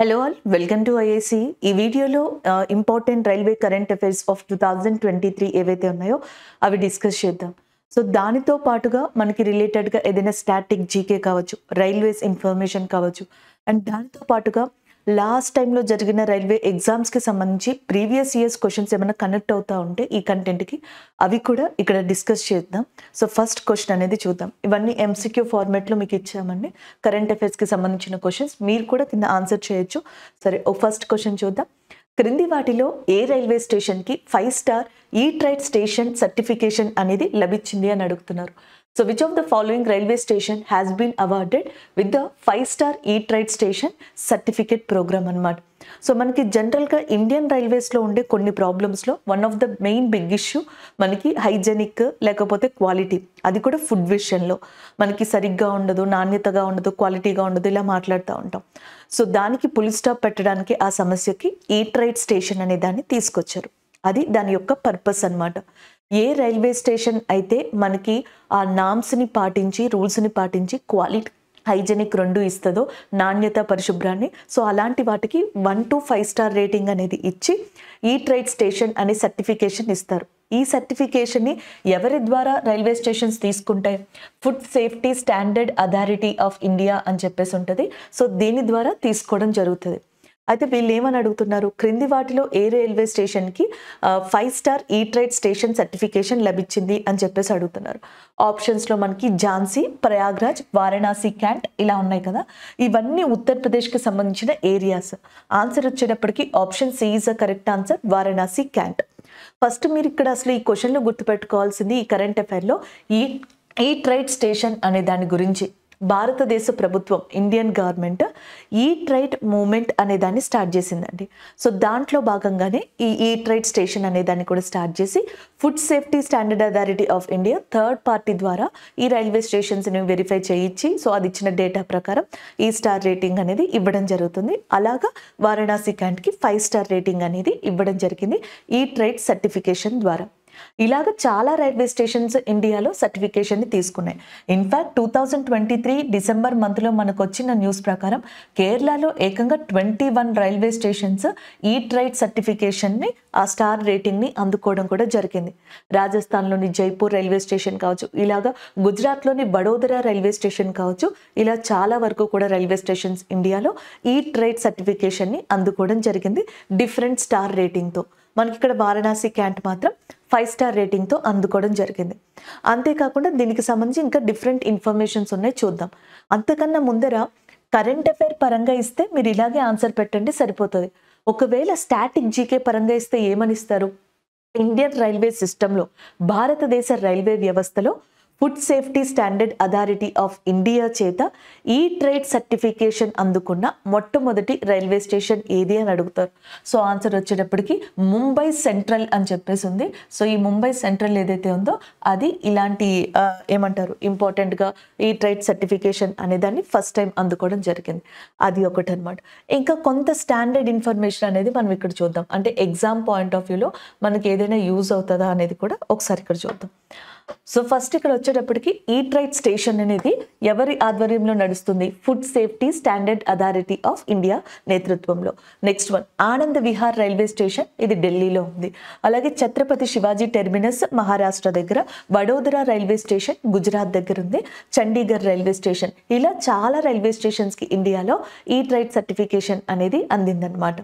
hello all welcome to IAC ఈ వీడియోలో important railway current affairs of two thousand twenty three ఏవైతే ఉన్నాయో అవి డిస్కస్ చేద్దాం సో దానితో పాటుగా మనకి రిలేటెడ్గా ఏదైనా స్టాటిక్ జీకే కావచ్చు రైల్వేస్ ఇన్ఫర్మేషన్ కావచ్చు అండ్ దానితో పాటుగా లాస్ట్ టైంలో జరిగిన రైల్వే ఎగ్జామ్స్కి సంబంధించి ప్రీవియస్ ఇయర్స్ క్వశ్చన్స్ ఏమైనా కనెక్ట్ అవుతూ ఉంటే ఈ కంటెంట్కి అవి కూడా ఇక్కడ డిస్కస్ చేద్దాం సో ఫస్ట్ క్వశ్చన్ అనేది చూద్దాం ఇవన్నీ ఎంసీక్యూ ఫార్మాట్లో మీకు ఇచ్చామండి కరెంట్ అఫైర్స్కి సంబంధించిన క్వశ్చన్స్ మీరు కూడా కింద ఆన్సర్ చేయొచ్చు సరే ఓ ఫస్ట్ క్వశ్చన్ చూద్దాం క్రింది వాటిలో ఏ రైల్వే స్టేషన్కి five star eat right station certification అనేది లభించింది అని అడుగుతున్నారు so which of the following railway station has been awarded with the five star eat trade station certificate Program అనమాట సో మనకి జనరల్గా ఇండియన్ రైల్వేస్లో ఉండే కొన్ని ప్రాబ్లమ్స్లో one of the main big issue మనకి హైజెనిక్ లేకపోతే క్వాలిటీ అది కూడా ఫుడ్ విషయంలో మనకి సరిగ్గా ఉండదు నాణ్యతగా ఉండదు క్వాలిటీగా ఉండదు ఇలా మాట్లాడుతూ ఉంటాం సో దానికి పులి స్టాప్ పెట్టడానికి ఆ సమస్యకి ఈట్ ట్రైడ్ స్టేషన్ అనే దాన్ని తీసుకొచ్చారు అది దాని యొక్క పర్పస్ అనమాట ఏ రైల్వే స్టేషన్ అయితే మనకి ఆ నామ్స్ని పాటించి రూల్స్ని పాటించి క్వాలిటీ హైజెనిక్ రెండు ఇస్తుందో నాణ్యత పరిశుభ్రాన్ని సో అలాంటి వాటికి one to five star rating అనేది ఇచ్చి ఈ ట్రైడ్ స్టేషన్ అనే సర్టిఫికేషన్ ఇస్తారు ఈ సర్టిఫికేషన్ని ఎవరి ద్వారా రైల్వే స్టేషన్స్ తీసుకుంటాయి food safety standard authority of India అని చెప్పేసి ఉంటుంది సో దీని ద్వారా తీసుకోవడం జరుగుతుంది అయితే వీళ్ళు ఏమని అడుగుతున్నారు క్రింది వాటిలో ఏ రైల్వే స్టేషన్కి five star eat right station certification లభించింది అని చెప్పేసి అడుగుతున్నారు ఆప్షన్స్లో మనకి ఝాన్సీ ప్రయాగ్రాజ్ వారణాసి క్యాంట్ ఇలా ఉన్నాయి కదా ఇవన్నీ ఉత్తరప్రదేశ్కి సంబంధించిన ఏరియాస్ ఆన్సర్ వచ్చేటప్పటికి option C is a correct answer Varanasi Cantt first మీరు ఇక్కడ అసలు ఈ క్వశ్చన్లో గుర్తుపెట్టుకోవాల్సింది ఈ కరెంట్ అఫైర్లో ఈ ఈ ట్రైడ్ స్టేషన్ అనే దాని గురించి భారతదేశ ప్రభుత్వం Indian government eat right movement అనే దాన్ని స్టార్ట్ చేసిందండి సో దాంట్లో భాగంగానే ఈ ఈట్ రైట్ స్టేషన్ అనే దాన్ని కూడా స్టార్ట్ చేసి food safety standard authority of India third party ద్వారా ఈ రైల్వే స్టేషన్స్ని వెరిఫై చేయించి సో అది ఇచ్చిన డేటా ప్రకారం ఈ స్టార్ రేటింగ్ అనేది ఇవ్వడం జరుగుతుంది అలాగా వారణాసి క్యాంట్కి ఫైవ్ స్టార్ రేటింగ్ అనేది ఇవ్వడం జరిగింది ఈ ట్రైడ్ సర్టిఫికేషన్ ద్వారా ఇలాగ చాలా రైల్వే స్టేషన్స్ ఇండియాలో సర్టిఫికేషన్ని తీసుకున్నాయి in fact two thousand twenty three December మంత్లో మనకు వచ్చిన న్యూస్ ప్రకారం కేరళలో ఏకంగా twenty one railway stations eat right సర్టిఫికేషన్ని ఆ స్టార్ రేటింగ్ని అందుకోవడం కూడా జరిగింది రాజస్థాన్లోని జైపూర్ రైల్వే స్టేషన్ కావచ్చు ఇలాగ గుజరాత్లోని బడోదరా రైల్వే స్టేషన్ కావచ్చు ఇలా చాలా వరకు కూడా రైల్వే స్టేషన్స్ ఇండియాలో ఈ ట్రైడ్ సర్టిఫికేషన్ని అందుకోవడం జరిగింది డిఫరెంట్ స్టార్ రేటింగ్తో మనకి ఇక్కడ వారణాసి క్యాంట్ మాత్రం ఫైవ్ స్టార్ రేటింగ్తో అందుకోవడం జరిగింది అంతేకాకుండా దీనికి సంబంధించి ఇంకా డిఫరెంట్ ఇన్ఫర్మేషన్స్ ఉన్నాయి చూద్దాం అంతకన్నా ముందర కరెంట్ అఫైర్ పరంగా ఇస్తే మీరు ఇలాగే ఆన్సర్ పెట్టండి సరిపోతుంది ఒకవేళ స్టాటిక్ జీకే పరంగా ఇస్తే ఏమని ఇస్తారు ఇండియన్ రైల్వే సిస్టంలో భారతదేశ రైల్వే వ్యవస్థలో food safety standard authority of India చేత ఈ ట్రేడ్ సర్టిఫికేషన్ అందుకున్న మొట్టమొదటి రైల్వే స్టేషన్ ఏది అని అడుగుతారు సో ఆన్సర్ వచ్చేటప్పటికి ముంబై సెంట్రల్ అని చెప్పేసి ఉంది సో ఈ ముంబై సెంట్రల్ ఏదైతే ఉందో అది ఇలాంటి ఏమంటారు ఇంపార్టెంట్గా ఈ ట్రేడ్ సర్టిఫికేషన్ అనేదాన్ని ఫస్ట్ టైం అందుకోవడం జరిగింది అది ఒకటి అనమాట ఇంకా కొంత స్టాండర్డ్ ఇన్ఫర్మేషన్ అనేది మనం ఇక్కడ చూద్దాం అంటే ఎగ్జామ్ పాయింట్ ఆఫ్ వ్యూలో మనకి ఏదైనా యూజ్ అవుతుందా అనేది కూడా ఒకసారి ఇక్కడ చూద్దాం సో ఫస్ట్ ఇక్కడ వచ్చేటప్పటికి ఈట్ రైట్ స్టేషన్ అనేది ఎవరి ఆధ్వర్యంలో నడుస్తుంది food safety standard authority of India నేతృత్వంలో next one Anand Vihar railway station ఇది ఢిల్లీలో ఉంది అలాగే ఛత్రపతి శివాజీ టెర్మినస్ మహారాష్ట్ర దగ్గర వడోదరా రైల్వే స్టేషన్ గుజరాత్ దగ్గర ఉంది చండీగఢ్ రైల్వే స్టేషన్ ఇలా చాలా రైల్వే స్టేషన్స్కి ఇండియాలో ఈట్ రైట్ సర్టిఫికేషన్ అనేది అందిందనమాట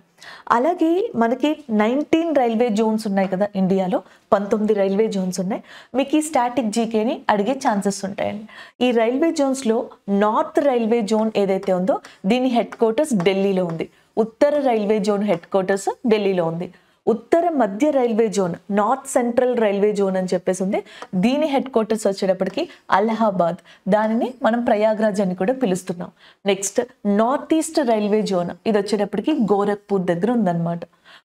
అలాగే మనకి నైన్టీన్ రైల్వే జోన్స్ ఉన్నాయి కదా ఇండియాలో పంతొమ్మిది రైల్వే జోన్స్ ఉన్నాయి మీకు ఈ స్టాటిక్ జీకేని అడిగే ఛాన్సెస్ ఉంటాయండి ఈ రైల్వే జోన్స్లో నార్త్ రైల్వే జోన్ ఏదైతే ఉందో దీని హెడ్ క్వార్టర్స్ ఢిల్లీలో ఉంది ఉత్తర రైల్వే జోన్ హెడ్ క్వార్టర్స్ ఢిల్లీలో ఉంది ఉత్తర మధ్య railway zone north central railway zone అని చెప్పేసి ఉంది దీని హెడ్ క్వార్టర్స్ వచ్చేటప్పటికి అలహాబాద్ దానిని మనం ప్రయాగ్రాజ్ అని కూడా పిలుస్తున్నాం next north east railway zone ఇది వచ్చేటప్పటికి గోరఖ్పూర్ దగ్గర ఉందన్నమాట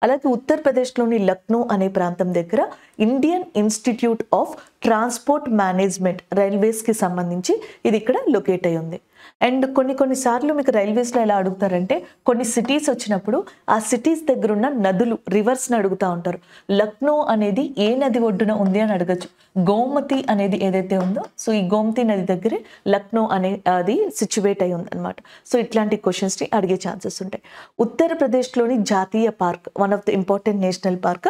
అలాగే ఉత్తరప్రదేశ్లోని లక్నో అనే ప్రాంతం దగ్గర Indian institute of transport management రైల్వేస్కి సంబంధించి ఇది ఇక్కడ లొకేట్ అయి ఉంది అండ్ కొన్ని కొన్నిసార్లు మీకు రైల్వేస్లో ఎలా అడుగుతారంటే కొన్ని సిటీస్ వచ్చినప్పుడు ఆ సిటీస్ దగ్గర ఉన్న నదులు రివర్స్ని అడుగుతూ ఉంటారు లక్నో అనేది ఏ నది ఒడ్డున ఉంది అని అడగచ్చు గోమతి అనేది ఏదైతే ఉందో సో ఈ గోమతి నది దగ్గరే లక్నో అనే అది సిచ్యువేట్ అయి ఉందన్నమాట సో ఇట్లాంటి క్వశ్చన్స్ని అడిగే ఛాన్సెస్ ఉంటాయి ఉత్తరప్రదేశ్లోని జాతీయ park one of the important national park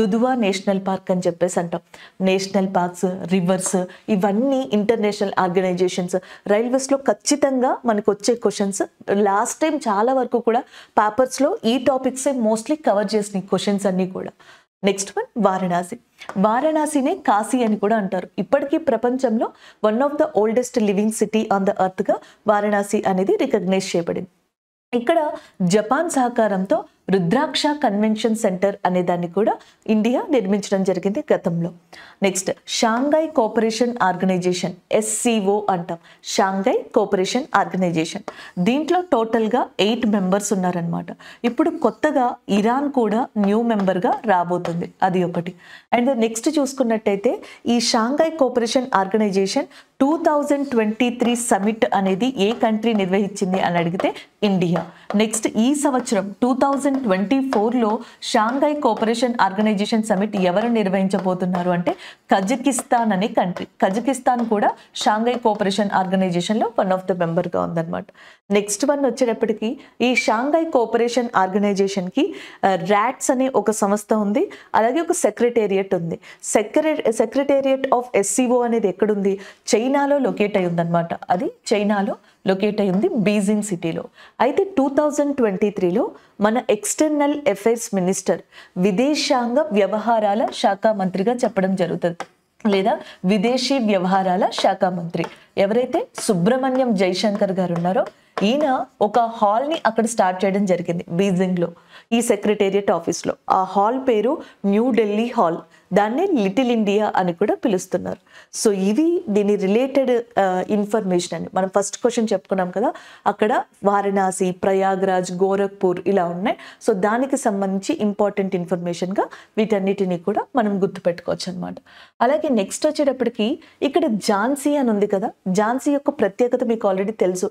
Dudhwa national park అని చెప్పేసి అంటాం నేషనల్ పార్క్స్ రివర్స్ ఇవన్నీ ఇంటర్నేషనల్ ఆర్గనైజేషన్స్ రైల్వేస్లో ఖచ్చితంగా ఖచ్చితంగా మనకు వచ్చే క్వశ్చన్స్ లాస్ట్ టైం చాలా వరకు కూడా పేపర్స్లో ఈ టాపిక్సే మోస్ట్లీ కవర్ చేసిన క్వశ్చన్స్ అన్నీ కూడా నెక్స్ట్ వన్ వారణాసి వారణాసినే కాశీ అని కూడా అంటారు ఇప్పటికీ ప్రపంచంలో one of the oldest living city on the అర్త్గా వారణాసి అనేది రికగ్నైజ్ చేయబడింది ఇక్కడ జపాన్ సహకారంతో రుద్రాక్ష కన్వెన్షన్ సెంటర్ అనే దాన్ని కూడా ఇండియా నిర్మించడం జరిగింది గతంలో next Shanghai cooperation organisation SCO అంటాం షాంఘై కోఆపరేషన్ ఆర్గనైజేషన్ దీంట్లో టోటల్గా ఎయిట్ మెంబర్స్ ఉన్నారనమాట ఇప్పుడు కొత్తగా ఇరాన్ కూడా న్యూ మెంబర్గా రాబోతుంది అది ఒకటి అండ్ నెక్స్ట్ చూసుకున్నట్టయితే ఈ Shanghai cooperation organisation two thousand twenty three summit అనేది ఏ కంట్రీ నిర్వహించింది అని అడిగితే ఇండియా నెక్స్ట్ ఈ సంవత్సరం టూ థౌజండ్ ట్వంటీ ఫోర్లో షాంఘై కోఆపరేషన్ ఆర్గనైజేషన్ సమిట్ ఎవరు నిర్వహించబోతున్నారు అంటే కజకిస్తాన్ అనే కంట్రీ కజకిస్తాన్ కూడా షాంఘై కోఆపరేషన్ ఆర్గనైజేషన్లో వన్ ఆఫ్ ద మెంబర్గా ఉందన్నమాట నెక్స్ట్ వన్ వచ్చేటప్పటికి ఈ షాంఘై కోఆపరేషన్ ఆర్గనైజేషన్ కి ర్యాట్స్ అనే ఒక సంస్థ ఉంది అలాగే ఒక సెక్రటేరియట్ ఉంది సెక్రె సెక్రటేరియట్ ఆఫ్ ఎస్సీఓ అనేది ఎక్కడుంది చైనాలో లొకేట్ అయి ఉందన్నమాట అది చైనాలో లొకేట్ అయ్యింది ఉంది బీజింగ్ సిటీలో అయితే టూ థౌజండ్ ట్వంటీ త్రీలో మన ఎక్స్టర్నల్ అఫైర్స్ మినిస్టర్ విదేశాంగ వ్యవహారాల శాఖ మంత్రిగా చెప్పడం జరుగుతుంది లేదా విదేశీ వ్యవహారాల శాఖ మంత్రి ఎవరైతే సుబ్రహ్మణ్యం జైశంకర్ గారు ఉన్నారో ఈయన ఒక హాల్ని అక్కడ స్టార్ట్ చేయడం జరిగింది బీజింగ్లో ఈ సెక్రటేరియట్ ఆఫీస్లో ఆ హాల్ పేరు న్యూఢిల్లీ హాల్ దాన్ని లిటిల్ ఇండియా అని కూడా పిలుస్తున్నారు సో ఇవి దీని రిలేటెడ్ ఇన్ఫర్మేషన్ అని మనం ఫస్ట్ క్వశ్చన్ చెప్పుకున్నాం కదా అక్కడ వారణాసి ప్రయాగ్రాజ్ గోరఖ్పూర్ ఇలా ఉన్నాయి సో దానికి సంబంధించి ఇంపార్టెంట్ ఇన్ఫర్మేషన్గా వీటన్నిటిని కూడా మనం గుర్తుపెట్టుకోవచ్చు అనమాట అలాగే నెక్స్ట్ వచ్చేటప్పటికి ఇక్కడ ఝాన్సీ అని ఉంది కదా ఝాన్సీ యొక్క ప్రత్యేకత మీకు ఆల్రెడీ తెలుసు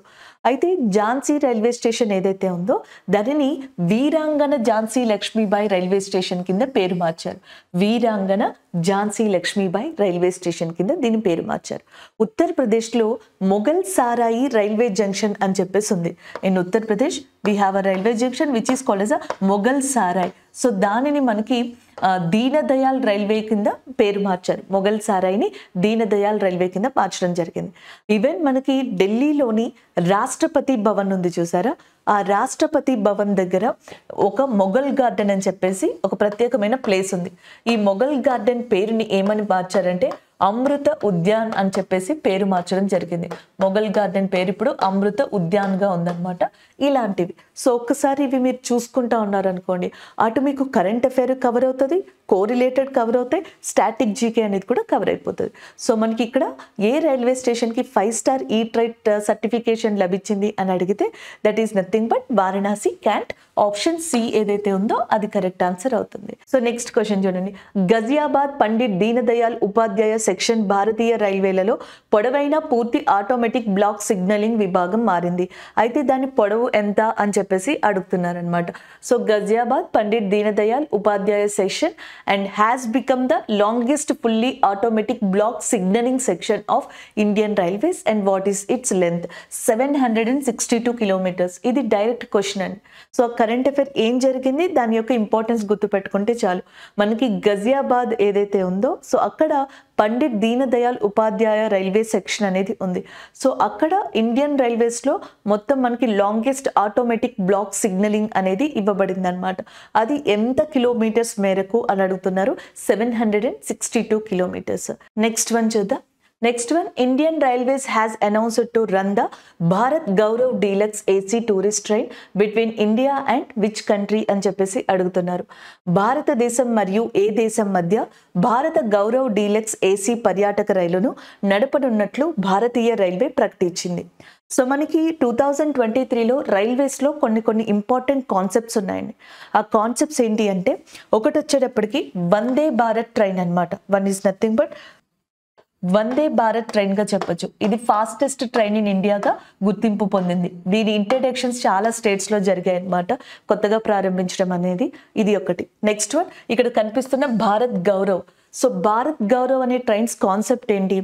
అయితే ఝాన్సీ రైల్వే స్టేషన్ ఏదైతే ఉందో దానిని వీరాంగన ఝాన్సీ లక్ష్మీబాయి రైల్వే స్టేషన్ కింద పేరు మార్చారు వీరాంగన ఝాన్సీ లక్ష్మీబాయి రైల్వే స్టేషన్ కింద దీని పేరు మార్చారు ఉత్తరప్రదేశ్లో మొఘల్ సారాయి రైల్వే జంక్షన్ అని చెప్పేసి ఉంది in Uttar Pradesh we have a railway junction which is called as a Mughal Sarai so దానిని మనకి దీనదయాల్ రైల్వే కింద పేరు మార్చారు మొఘల్ సారాయిని దీనదయాల్ రైల్వే కింద మార్చడం జరిగింది ఈవెన్ మనకి ఢిల్లీలోని రాష్ట్రపతి భవన్ ఉంది చూసారా ఆ రాష్ట్రపతి భవన్ దగ్గర ఒక మొఘల్ గార్డెన్ అని చెప్పేసి ఒక ప్రత్యేకమైన ప్లేస్ ఉంది ఈ మొఘల్ గార్డెన్ పేరుని ఏమని మార్చారంటే అమృత ఉద్యాన్ అని చెప్పేసి పేరు మార్చడం జరిగింది మొఘల్ గార్డెన్ పేరు ఇప్పుడు అమృత ఉద్యాన్గా ఉందన్నమాట ఇలాంటివి సో ఒక్కసారి ఇవి మీరు చూసుకుంటా ఉన్నారనుకోండి అటు మీకు కరెంట్ అఫైర్ కవర్ అవుతుంది కోరిలేటెడ్ కవర్ అవుతాయి స్టాటిక్ జీకే అనేది కూడా కవర్ అయిపోతుంది సో మనకి ఇక్కడ ఏ రైల్వే స్టేషన్కి five star eat right certification లభించింది అని అడిగితే that is nothing but Varanasi cantt option C ఏదైతే ఉందో అది కరెక్ట్ ఆన్సర్ అవుతుంది సో నెక్స్ట్ క్వశ్చన్ చూడండి గజియాబాద్ పండిట్ దీనదయాల్ ఉపాధ్యాయ సెక్షన్ భారతీయ రైల్వేలలో పొడవైన పూర్తి ఆటోమేటిక్ బ్లాక్ సిగ్నలింగ్ విభాగం మారింది అయితే దాని పొడవు ఎంత అని చెప్పేసి అడుగుతున్నారనమాట so Ghaziabad Pandit Deendayal Upadhyaya section and has become the longest fully automatic block signalling section of Indian railways and what is its length seven hundred and sixty two kilometres ఇది డైరెక్ట్ క్వశ్చన్ అండి సో కరెంట్ అఫేర్ ఏం జరిగింది దాని యొక్క importance గుర్తుపెట్టుకుంటే చాలు మనకి గజియాబాద్ ఏదైతే ఉందో సో అక్కడ పండిట్ దీనదయాల్ ఉపాధ్యాయ రైల్వే సెక్షన్ అనేది ఉంది సో అక్కడ ఇండియన్ రైల్వేస్లో మొత్తం మనకి లాంగెస్ట్ ఆటోమేటిక్ బ్లాక్ సిగ్నలింగ్ అనేది ఇవ్వబడింది అనమాట అది ఎంత కిలోమీటర్స్ మేరకు అని అడుగుతున్నారు seven hundred and sixty two kilometres next one చూద్దాం next one Indian railways has announced to run the Bharat Gaurav deluxe AC tourist train between India and which country అని చెప్పేసి అడుగుతున్నారు భారతదేశం మరియు ఏ దేశం మధ్య భారత గౌరవ్ డీలక్స్ ఏసీ పర్యాటక రైలును నడపనున్నట్లు భారతీయ రైల్వే ప్రకటించింది సో మనకి టూ థౌజండ్ ట్వంటీ త్రీలో రైల్వేస్లో కొన్ని కొన్ని ఇంపార్టెంట్ కాన్సెప్ట్స్ ఉన్నాయండి ఆ కాన్సెప్ట్స్ ఏంటి అంటే ఒకటి వచ్చేటప్పటికి వందే భారత్ ట్రైన్ అనమాట one is nothing but Vande Bharat ట్రైన్గా చెప్పొచ్చు ఇది ఫాస్టెస్ట్ ట్రైన్ ఇన్ ఇండియాగా గుర్తింపు పొందింది దీని ఇంట్రడక్షన్స్ చాలా స్టేట్స్లో జరిగాయి అనమాట కొత్తగా ప్రారంభించడం అనేది ఇది ఒకటి నెక్స్ట్ వన్ ఇక్కడ కనిపిస్తున్న భారత్ గౌరవ్ సో భారత్ గౌరవ్ అనే ట్రైన్స్ కాన్సెప్ట్ ఏంటి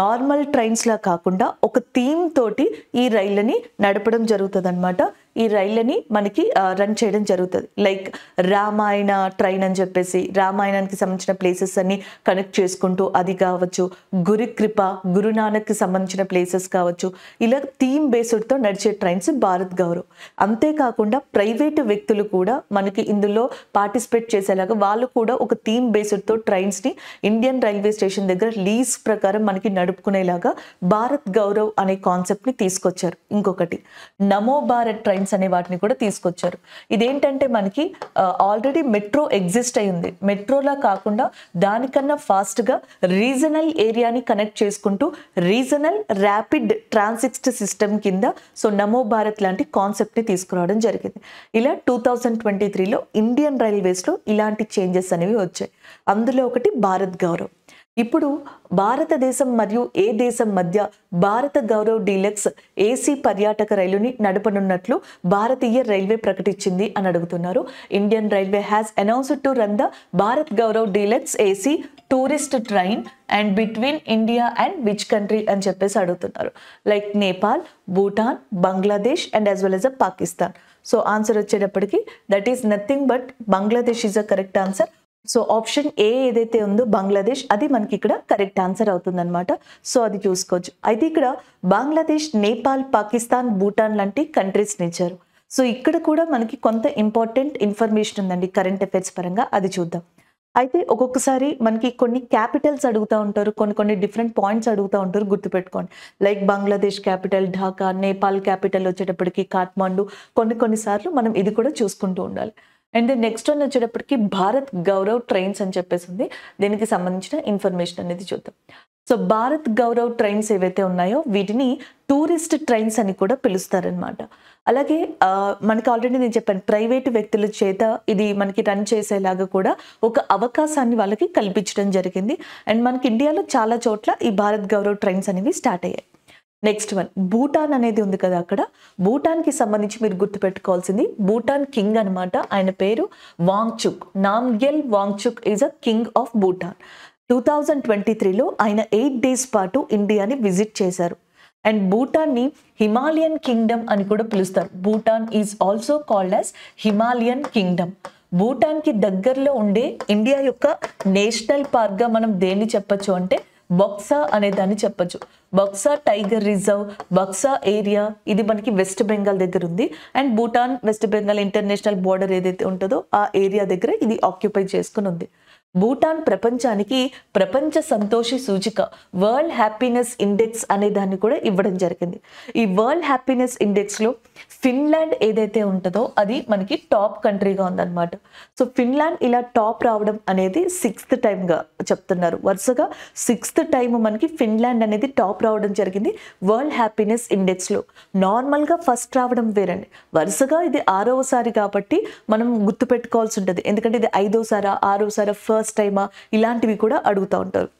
నార్మల్ ట్రైన్స్లా కాకుండా ఒక థీమ్ తోటి ఈ రైళ్ళని నడపడం జరుగుతుంది అనమాట ఈ రైళ్ళని మనకి రన్ చేయడం జరుగుతుంది లైక్ రామాయణ ట్రైన్ అని చెప్పేసి రామాయణానికి సంబంధించిన ప్లేసెస్ అన్ని కనెక్ట్ చేసుకుంటూ అది కావచ్చు గురుకృప గురునానక్కి సంబంధించిన ప్లేసెస్ కావచ్చు ఇలా థీమ్ బేస్డ్తో నడిచే ట్రైన్స్ భారత్ గౌరవ్ అంతేకాకుండా ప్రైవేటు వ్యక్తులు కూడా మనకి ఇందులో పార్టిసిపేట్ చేసేలాగా వాళ్ళు కూడా ఒక థీమ్ బేస్డ్తో ట్రైన్స్ని ఇండియన్ రైల్వే స్టేషన్ దగ్గర లీజ్ ప్రకారం మనకి నడుపుకునేలాగా భారత్ గౌరవ్ అనే కాన్సెప్ట్ని తీసుకొచ్చారు ఇంకొకటి నమో భారత్ ట్రైన్ పాయింట్స్ అనే వాటిని కూడా తీసుకొచ్చారు ఇదేంటంటే మనకి ఆల్రెడీ మెట్రో ఎగ్జిస్ట్ అయ్యింది మెట్రోలా కాకుండా దానికన్నా ఫాస్ట్గా రీజనల్ ఏరియాని కనెక్ట్ చేసుకుంటూ రీజనల్ ర్యాపిడ్ ట్రాన్సిక్స్ట్ సిస్టమ్ కింద సో నమో భారత్ లాంటి కాన్సెప్ట్ని తీసుకురావడం జరిగింది ఇలా టూ థౌజండ్ ట్వంటీ త్రీలో ఇండియన్ రైల్వేస్లో ఇలాంటి చేంజెస్ అనేవి వచ్చాయి అందులో ఒకటి భారత్ గౌరవ్ ఇప్పుడు భారతదేశం మరియు ఏ దేశం మధ్య భారత గౌరవ్ డీలక్స్ ఏసీ పర్యాటక రైలుని నడపనున్నట్లు భారతీయ రైల్వే ప్రకటించింది అని అడుగుతున్నారు Indian railway has announced to run the Bharat Gaurav deluxe AC tourist train and between India and which country అని చెప్పేసి అడుగుతున్నారు like Nepal Bhutan Bangladesh and as well as a Pakistan so answer వచ్చేటప్పటికి that is nothing but Bangladesh is a correct answer so option A ఏదైతే ఉందో బంగ్లాదేశ్ అది మనకి ఇక్కడ correct answer అవుతుందన్నమాట సో అది చూసుకోవచ్చు అయితే ఇక్కడ బంగ్లాదేశ్ నేపాల్ పాకిస్తాన్ భూటాన్ లాంటి కంట్రీస్ని ఇచ్చారు సో ఇక్కడ కూడా మనకి కొంత ఇంపార్టెంట్ ఇన్ఫర్మేషన్ ఉందండి కరెంట్ అఫైర్స్ పరంగా అది చూద్దాం అయితే ఒక్కొక్కసారి మనకి కొన్ని క్యాపిటల్స్ అడుగుతూ ఉంటారు కొన్ని కొన్ని డిఫరెంట్ పాయింట్స్ అడుగుతూ ఉంటారు గుర్తుపెట్టుకోండి like Bangladesh capital Dhaka Nepal capital వచ్చేటప్పటికి కాఠ్మండు కొన్ని కొన్నిసార్లు మనం ఇది కూడా చూసుకుంటూ ఉండాలి అండ్ నెక్స్ట్ వన్ వచ్చేటప్పటికి భారత్ గౌరవ్ ట్రైన్స్ అని చెప్పేసి ఉంది దీనికి సంబంధించిన ఇన్ఫర్మేషన్ అనేది చూద్దాం సో భారత్ గౌరవ్ ట్రైన్స్ ఏవైతే ఉన్నాయో వీటిని టూరిస్ట్ ట్రైన్స్ అని కూడా పిలుస్తారనమాట అలాగే మనకి ఆల్రెడీ నేను చెప్పాను ప్రైవేటు వ్యక్తుల చేత ఇది మనకి రన్ చేసేలాగా కూడా ఒక అవకాశాన్ని వాళ్ళకి కల్పించడం జరిగింది అండ్ మనకి ఇండియాలో చాలా చోట్ల ఈ భారత్ గౌరవ్ ట్రైన్స్ అనేవి స్టార్ట్ అయ్యాయి నెక్స్ట్ వన్ భూటాన్ అనేది ఉంది కదా అక్కడ భూటాన్కి సంబంధించి మీరు గుర్తుపెట్టుకోవాల్సింది భూటాన్ కింగ్ అనమాట ఆయన పేరు Wangchuck Namgyal Wangchuck is a king of Bhutan two thousand twenty త్రీలో ఆయన ఎయిట్ డేస్ పాటు ఇండియాని విజిట్ చేశారు అండ్ భూటాన్ని హిమాలయన్ కింగ్డమ్ అని కూడా పిలుస్తారు Bhutan is also called as Himalayan kingdom భూటాన్కి దగ్గరలో ఉండే ఇండియా యొక్క నేషనల్ పార్క్గా మనం దేన్ని చెప్పచ్చు అంటే బక్సా అనే దాన్ని చెప్పచ్చు Buxa tiger reserve Buxa area ఇది మనకి వెస్ట్ బెంగాల్ దగ్గర ఉంది and Bhutan west Bengal international border ఏదైతే ఉంటుందో ఆ ఏరియా దగ్గర ఇది ఆక్యుపై చేసుకుని ఉంది భూటాన్ ప్రపంచానికి ప్రపంచ సంతోషి సూచిక వరల్డ్ హ్యాపీనెస్ ఇండెక్స్ అనే దాన్ని కూడా ఇవ్వడం జరిగింది ఈ వరల్డ్ హ్యాపీనెస్ ఇండెక్స్లో ఫిన్లాండ్ ఏదైతే ఉంటుందో అది మనకి టాప్ కంట్రీగా ఉందన్నమాట సో ఫిన్లాండ్ ఇలా టాప్ రావడం అనేది సిక్స్త్ టైంగా చెప్తున్నారు వరుసగా సిక్స్త్ టైం మనకి ఫిన్లాండ్ అనేది టాప్ రావడం జరిగింది వరల్డ్ హ్యాపీనెస్ ఇండెక్స్లో నార్మల్గా ఫస్ట్ రావడం వేరండి వరుసగా ఇది ఆరోసారి కాబట్టి మనం గుర్తుపెట్టుకోవాల్సి ఉంటుంది ఎందుకంటే ఇది ఐదోసారా ఆరోసారా ఫస్ట్ ఫస్ట్ టైమా ఇలాంటివి కూడా అడుగుతూ ఉంటారు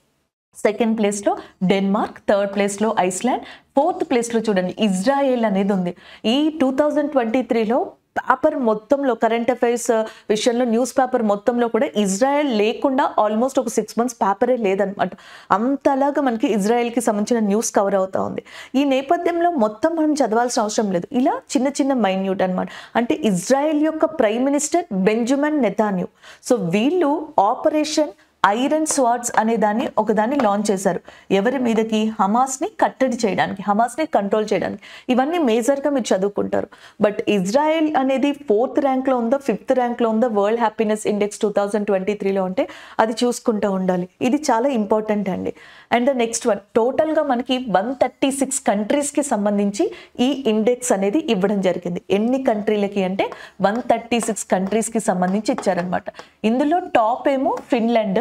సెకండ్ ప్లేస్లో డెన్మార్క్ థర్డ్ ప్లేస్లో ఐస్లాండ్ ఫోర్త్ ప్లేస్లో చూడండి ఇజ్రాయెల్ అనేది ఉంది ఈ టూ థౌజండ్ ట్వంటీ త్రీలో పేపర్ మొత్తంలో కరెంట్ అఫైర్స్ uh, విషయంలో న్యూస్ పేపర్ మొత్తంలో కూడా ఇజ్రాయెల్ లేకుండా ఆల్మోస్ట్ ఒక సిక్స్ మంత్స్ పేపరే లేదనమాట అంతలాగా మనకి ఇజ్రాయెల్కి సంబంధించిన న్యూస్ కవర్ అవుతూ ఉంది ఈ నేపథ్యంలో మొత్తం మనం చదవాల్సిన అవసరం లేదు ఇలా చిన్న చిన్న మైన్యూట్ అనమాట అంటే ఇజ్రాయెల్ యొక్క prime minister Benjamin Netanyahu so వీళ్ళు ఆపరేషన్ ఐరన్ స్వార్డ్స్ అనే దాన్ని ఒకదాన్ని లాంచ్ చేశారు ఎవరి మీదకి హమాస్ని కట్టడి చేయడానికి హమాస్ని కంట్రోల్ చేయడానికి ఇవన్నీ మేజర్గా మీరు చదువుకుంటారు బట్ ఇజ్రాయెల్ అనేది ఫోర్త్ ర్యాంక్లో ఉందో ఫిఫ్త్ ర్యాంక్లో ఉందో world happiness index two thousand twenty త్రీలో ఉంటే అది చూసుకుంటూ ఉండాలి ఇది చాలా ఇంపార్టెంట్ అండి అండ్ ద నెక్స్ట్ వన్ టోటల్గా మనకి వన్ థర్టీ సిక్స్ కంట్రీస్కి సంబంధించి ఈ ఇండెక్స్ అనేది ఇవ్వడం జరిగింది ఎన్ని కంట్రీలకి అంటే వన్ థర్టీ సిక్స్ కంట్రీస్కి సంబంధించి ఇచ్చారనమాట ఇందులో టాప్ ఏమో ఫిన్లాండ్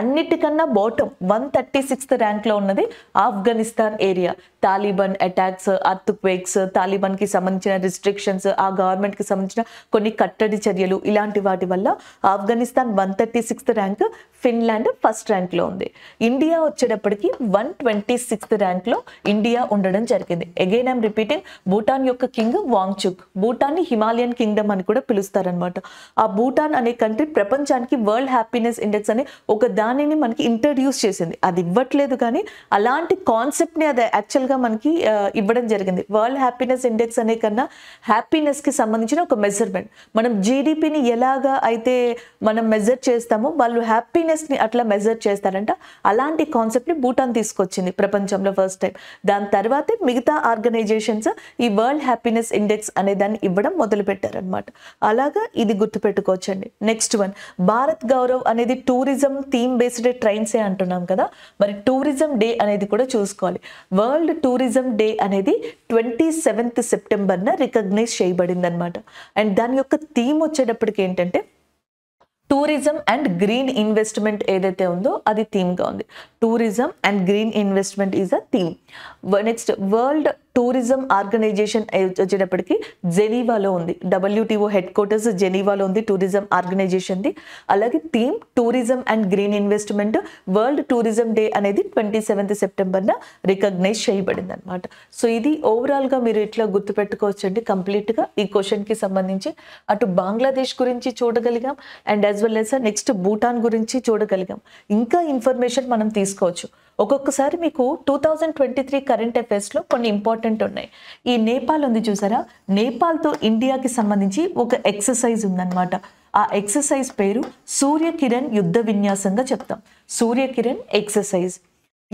అన్నిటికన్నా బాటం వన్ థర్టీ సిక్స్త్ ర్యాంక్లో ఉన్నది ఆఫ్ఘనిస్తాన్ ఏరియా తాలిబాన్ అటాక్స్ అర్త్క్వేక్స్ కి సంబంధించిన రిస్ట్రిక్షన్స్ ఆ గవర్నమెంట్కి సంబంధించిన కొన్ని కట్టడి చర్యలు ఇలాంటి వాటి వల్ల Afghanistan one thirty sixth rank Finland first ర్యాంక్లో ఉంది ఇండియా వచ్చేటప్పటికి వన్ ట్వంటీ సిక్స్త్ ర్యాంక్లో ఇండియా ఉండడం జరిగింది అగైన్ ఐమ్ రిపీటింగ్ భూటాన్ యొక్క కింగ్ వాంగ్చుక్ భూటాన్ని హిమాలయన్ కింగ్డమ్ అని కూడా పిలుస్తారనమాట ఆ భూటాన్ అనే కంట్రీ ప్రపంచానికి వరల్డ్ హ్యాపీనెస్ ఇండెక్స్ అనే ఒక దానిని మనకి ఇంట్రడ్యూస్ చేసింది అది ఇవ్వట్లేదు కానీ అలాంటి కాన్సెప్ట్ని అది యాక్చువల్గా మనకి ఇవ్వడం జరిగింది వరల్డ్ హ్యాపీనెస్ ఇండెక్స్ అనే కన్నా హ్యాపీనెస్కి సంబంధించిన ఒక మెజర్మెంట్ మనం జీడిపిని ఎలాగా అయితే మనం మెజర్ చేస్తామో వాళ్ళు హ్యాపీనెస్ని అట్లా మెజర్ చేస్తారంట అలాంటి కాన్సెప్ట్ని భూటాన్ తీసుకొచ్చింది ప్రపంచంలో ఫస్ట్ టైం దాని తర్వాతే మిగతా ఆర్గనైజేషన్స్ ఈ వరల్డ్ హ్యాపీనెస్ ఇండెక్స్ అనే దాన్ని ఇవ్వడం మొదలుపెట్టారనమాట అలాగా ఇది గుర్తుపెట్టుకోవచ్చండి నెక్స్ట్ వన్ భారత్ గౌరవ్ అనేది టూరిజం థీమ్ థీమ్ బేస్డ్ ట్రైన్సే అంటున్నాం కదా మరి టూరిజం డే అనేది కూడా చూసుకోవాలి వరల్డ్ టూరిజం డే అనేది ట్వంటీ సెవెంత్ సెప్టెంబర్న రికగ్నైజ్ చేయబడింది అనమాట అండ్ దాని యొక్క థీమ్ వచ్చేటప్పటికి ఏంటంటే టూరిజం అండ్ గ్రీన్ ఇన్వెస్ట్మెంట్ ఏదైతే ఉందో అది థీమ్గా ఉంది tourism and green investment is a theme next world tourism organisation వచ్చేటప్పటికి జెనీవాలో ఉంది డబ్ల్యూటీఓ హెడ్ క్వార్టర్స్ జెనీవాలో ఉంది టూరిజం ఆర్గనైజేషన్ది అలాగే theme tourism and green investment world tourism day అనేది ట్వంటీ సెవెంత్ సెప్టెంబర్న రికగ్నైజ్ చేయబడింది అనమాట సో ఇది ఓవరాల్గా మీరు ఇట్లా అండి కంప్లీట్గా ఈ క్వశ్చన్కి సంబంధించి అటు బంగ్లాదేశ్ గురించి చూడగలిగాం and as well as next Bhutan గురించి చూడగలిగాం ఇంకా ఇన్ఫర్మేషన్ మనం తీసుకోవచ్చు ఒక్కొక్కసారి మీకు two thousand twenty three current అఫైర్స్లో కొన్ని ఇంపార్టెంట్ ఉన్నాయి ఈ నేపాల్ ఉంది చూసారా నేపాల్తో ఇండియాకి సంబంధించి ఒక ఎక్సర్సైజ్ ఉందన్నమాట ఆ ఎక్సర్సైజ్ పేరు సూర్యకిరణ్ యుద్ధ విన్యాసంగా చెప్తాం సూర్యకిరణ్ ఎక్సర్సైజ్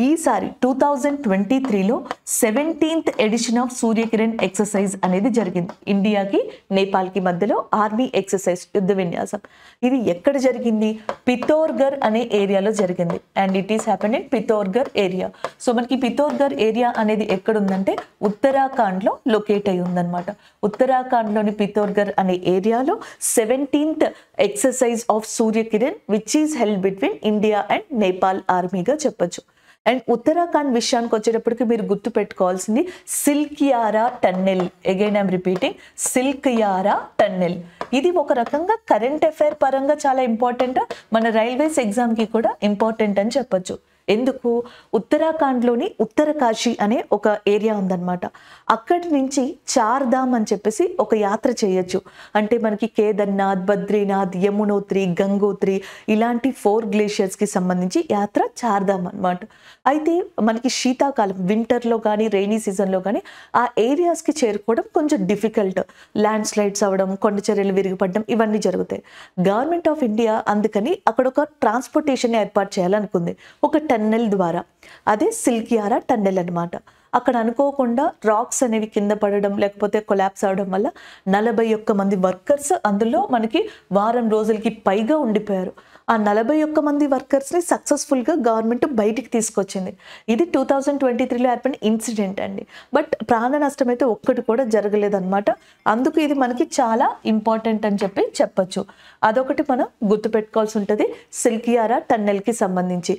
ఈసారి టూ థౌజండ్ ట్వంటీ త్రీలో seventeenth edition of Surya Kiran exercise అనేది జరిగింది ఇండియాకి నేపాల్కి మధ్యలో ఆర్మీ ఎక్సర్సైజ్ యుద్ధ విన్యాసం ఇది ఎక్కడ జరిగింది పితోర్గర్ అనే ఏరియాలో జరిగింది and it is happen in Pithoragarh area so మనకి పితోర్ఘర్ ఏరియా అనేది ఎక్కడుందంటే ఉత్తరాఖండ్లో లొకేట్ అయి ఉందన్నమాట ఉత్తరాఖండ్లోని పితోర్గర్ అనే ఏరియాలో seventeenth exercise of Surya Kiran which is held between India and Nepal ఆర్మీగా చెప్పచ్చు అండ్ ఉత్తరాఖండ్ విషయానికి వచ్చేటప్పటికి మీరు గుర్తు పెట్టుకోవాల్సింది Silkyara tunnel again I'm repeating Silkyara tunnel ఇది ఒక రకంగా కరెంట్ అఫైర్ పరంగా చాలా ఇంపార్టెంట్ మన రైల్వేస్ ఎగ్జామ్కి కూడా ఇంపార్టెంట్ అని చెప్పొచ్చు ఎందుకు ఉత్తరాఖండ్లోని ఉత్తరకాశీ అనే ఒక ఏరియా ఉందన్నమాట అక్కడి నుంచి చార్ధామ్ అని చెప్పేసి ఒక యాత్ర చేయొచ్చు అంటే మనకి కేదర్నాథ్ బద్రీనాథ్ యమునోత్రి గంగోత్రి ఇలాంటి ఫోర్ గ్లేషియర్స్కి సంబంధించి యాత్ర చార్ధామ్ అనమాట అయితే మనకి శీతాకాలం వింటర్లో కానీ రైనీ సీజన్లో కానీ ఆ ఏరియాస్కి చేరుకోవడం కొంచెం డిఫికల్ట్ ల్యాండ్ స్లైడ్స్ అవ్వడం కొండ చర్యలు విరిగిపడడం ఇవన్నీ జరుగుతాయి గవర్నమెంట్ ఆఫ్ ఇండియా అందుకని అక్కడ ఒక ట్రాన్స్పోర్టేషన్ ఏర్పాటు చేయాలనుకుంది ఒక టన్నెల్ ద్వారా అదే సిల్కియారా టన్నెల్ అనమాట అక్కడ అనుకోకుండా రాక్స్ అనేవి కింద పడడం లేకపోతే కొలాప్స్ అవడం వల్ల నలభై ఒక్క మంది వర్కర్స్ అందులో మనకి వారం రోజులకి పైగా ఉండిపోయారు ఆ నలభై ఒక్క మంది వర్కర్స్ని సక్సెస్ఫుల్గా గవర్నమెంట్ బయటికి తీసుకొచ్చింది ఇది టూ థౌజండ్ ట్వంటీ త్రీలో ఏర్పడిన ఇన్సిడెంట్ అండి బట్ ప్రాణ నష్టం అయితే ఒక్కటి కూడా జరగలేదన్నమాట అందుకు ఇది మనకి చాలా ఇంపార్టెంట్ అని చెప్పి చెప్పచ్చు అదొకటి మనం గుర్తుపెట్టుకోవాల్సి ఉంటుంది సిల్కియారా టన్నెల్కి సంబంధించి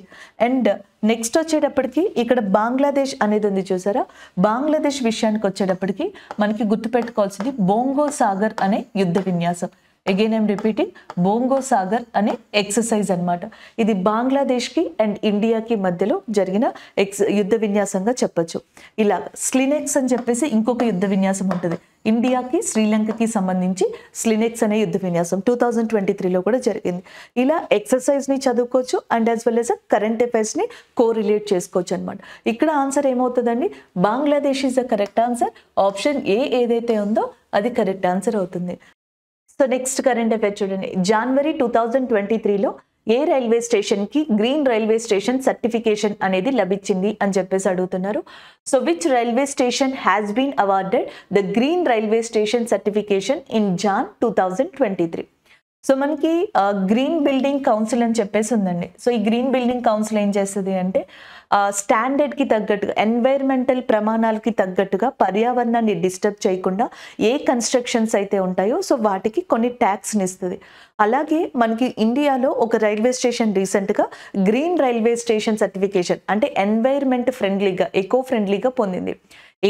అండ్ నెక్స్ట్ వచ్చేటప్పటికి ఇక్కడ బంగ్లాదేశ్ అనేది ఉంది చూసారా బంగ్లాదేశ్ విషయానికి వచ్చేటప్పటికి మనకి గుర్తుపెట్టుకోవాల్సింది బోంగో సాగర్ అనే యుద్ధ విన్యాసం again I'm repeating Bongo Sagar అనే ఎక్సర్సైజ్ అనమాట ఇది బంగ్లాదేశ్కి అండ్ ఇండియాకి మధ్యలో జరిగిన ఎక్స్ యుద్ధ విన్యాసంగా చెప్పచ్చు ఇలా స్లినెక్స్ అని చెప్పేసి ఇంకొక యుద్ధ విన్యాసం ఉంటుంది ఇండియాకి శ్రీలంకకి సంబంధించి స్లినెక్స్ అనే యుద్ధ విన్యాసం టూ థౌజండ్ ట్వంటీ త్రీలో కూడా జరిగింది ఇలా ఎక్సర్సైజ్ని చదువుకోవచ్చు and as well as current అఫైర్స్ని కో రిలేట్ చేసుకోవచ్చు అనమాట ఇక్కడ ఆన్సర్ ఏమవుతుందండి Bangladesh is the correct answer option A ఏదైతే ఉందో అది కరెక్ట్ ఆన్సర్ అవుతుంది సో నెక్స్ట్ కరెంట్ అఫేర్ చూడండి జనవరి టూ థౌజండ్ ట్వంటీ త్రీలో ఏ రైల్వే స్టేషన్కి గ్రీన్ రైల్వే స్టేషన్ సర్టిఫికేషన్ అనేది లభించింది అని చెప్పేసి అడుగుతున్నారు so which railway station has been awarded the green railway station certification in Jan two thousand twenty three so మనకి గ్రీన్ బిల్డింగ్ కౌన్సిల్ అని చెప్పేసి ఉందండి సో ఈ గ్రీన్ బిల్డింగ్ కౌన్సిల్ ఏం చేస్తుంది అంటే స్టాండర్డ్కి తగ్గట్టుగా ఎన్వైర్మెంటల్ ప్రమాణాలకి తగ్గట్టుగా పర్యావరణాన్ని డిస్టర్బ్ చేయకుండా ఏ కన్స్ట్రక్షన్స్ అయితే ఉంటాయో సో వాటికి కొన్ని ట్యాక్స్ని ఇస్తుంది అలాగే మనకి ఇండియాలో ఒక రైల్వే స్టేషన్ రీసెంట్గా గ్రీన్ రైల్వే స్టేషన్ సర్టిఫికేషన్ అంటే ఎన్వైర్మెంట్ ఫ్రెండ్లీగా ఎకో ఫ్రెండ్లీగా పొందింది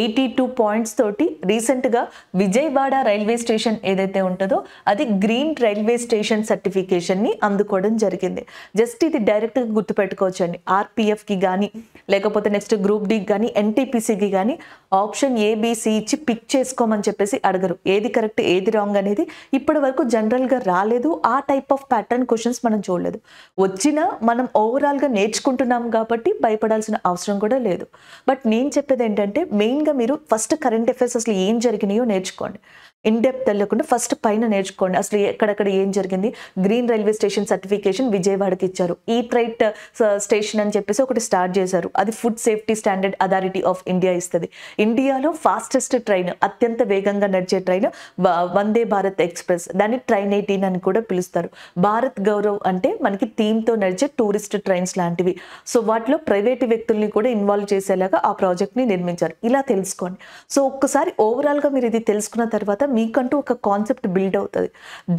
ఎయిటీ టూ పాయింట్స్ తోటి రీసెంట్గా విజయవాడ రైల్వే స్టేషన్ ఏదైతే ఉంటుందో అది గ్రీన్ రైల్వే స్టేషన్ సర్టిఫికేషన్ని అందుకోవడం జరిగింది జస్ట్ ఇది డైరెక్ట్గా గుర్తుపెట్టుకోవచ్చండి ఆర్పిఎఫ్కి కానీ లేకపోతే నెక్స్ట్ గ్రూప్ డికి కానీ ఎన్టీపీసీకి కానీ ఆప్షన్ ఏబిసి ఇచ్చి పిక్ చేసుకోమని చెప్పేసి అడగరు ఏది కరెక్ట్ ఏది రాంగ్ అనేది ఇప్పటి వరకు జనరల్గా రాలేదు ఆ టైప్ ఆఫ్ ప్యాటర్న్ క్వశ్చన్స్ మనం చూడలేదు వచ్చినా మనం ఓవరాల్గా నేర్చుకుంటున్నాం కాబట్టి భయపడాల్సిన అవసరం కూడా లేదు బట్ నేను చెప్పేది ఏంటంటే మెయిన్గా మీరు ఫస్ట్ కరెంట్ అఫేర్స్ అసలు ఏం జరిగినాయో నేర్చుకోండి ఇన్ డెప్ తెలియకుండా ఫస్ట్ పైన నేర్చుకోండి అసలు ఎక్కడెక్కడ ఏం జరిగింది గ్రీన్ రైల్వే స్టేషన్ సర్టిఫికేషన్ విజయవాడకి ఇచ్చారు ఈ ట్రైట్ స్టేషన్ అని చెప్పేసి ఒకటి స్టార్ట్ చేశారు అది food safety standard authority of India ఇస్తుంది ఇండియాలో ఫాస్టెస్ట్ ట్రైన్ అత్యంత వేగంగా నడిచే ట్రైన్ వందే భారత్ ఎక్స్ప్రెస్ దాన్ని ట్రైన్ ఎయిటీన్ అని కూడా పిలుస్తారు భారత్ గౌరవ్ అంటే మనకి థీమ్తో నడిచే టూరిస్ట్ ట్రైన్స్ లాంటివి సో వాటిలో ప్రైవేటు వ్యక్తుల్ని కూడా ఇన్వాల్వ్ చేసేలాగా ఆ ప్రాజెక్ట్ని నిర్మించారు ఇలా తెలుసుకోండి సో ఒక్కసారి ఓవరాల్గా మీరు ఇది తెలుసుకున్న తర్వాత మీకంటూ ఒక కాన్సెప్ట్ బిల్డ్ అవుతుంది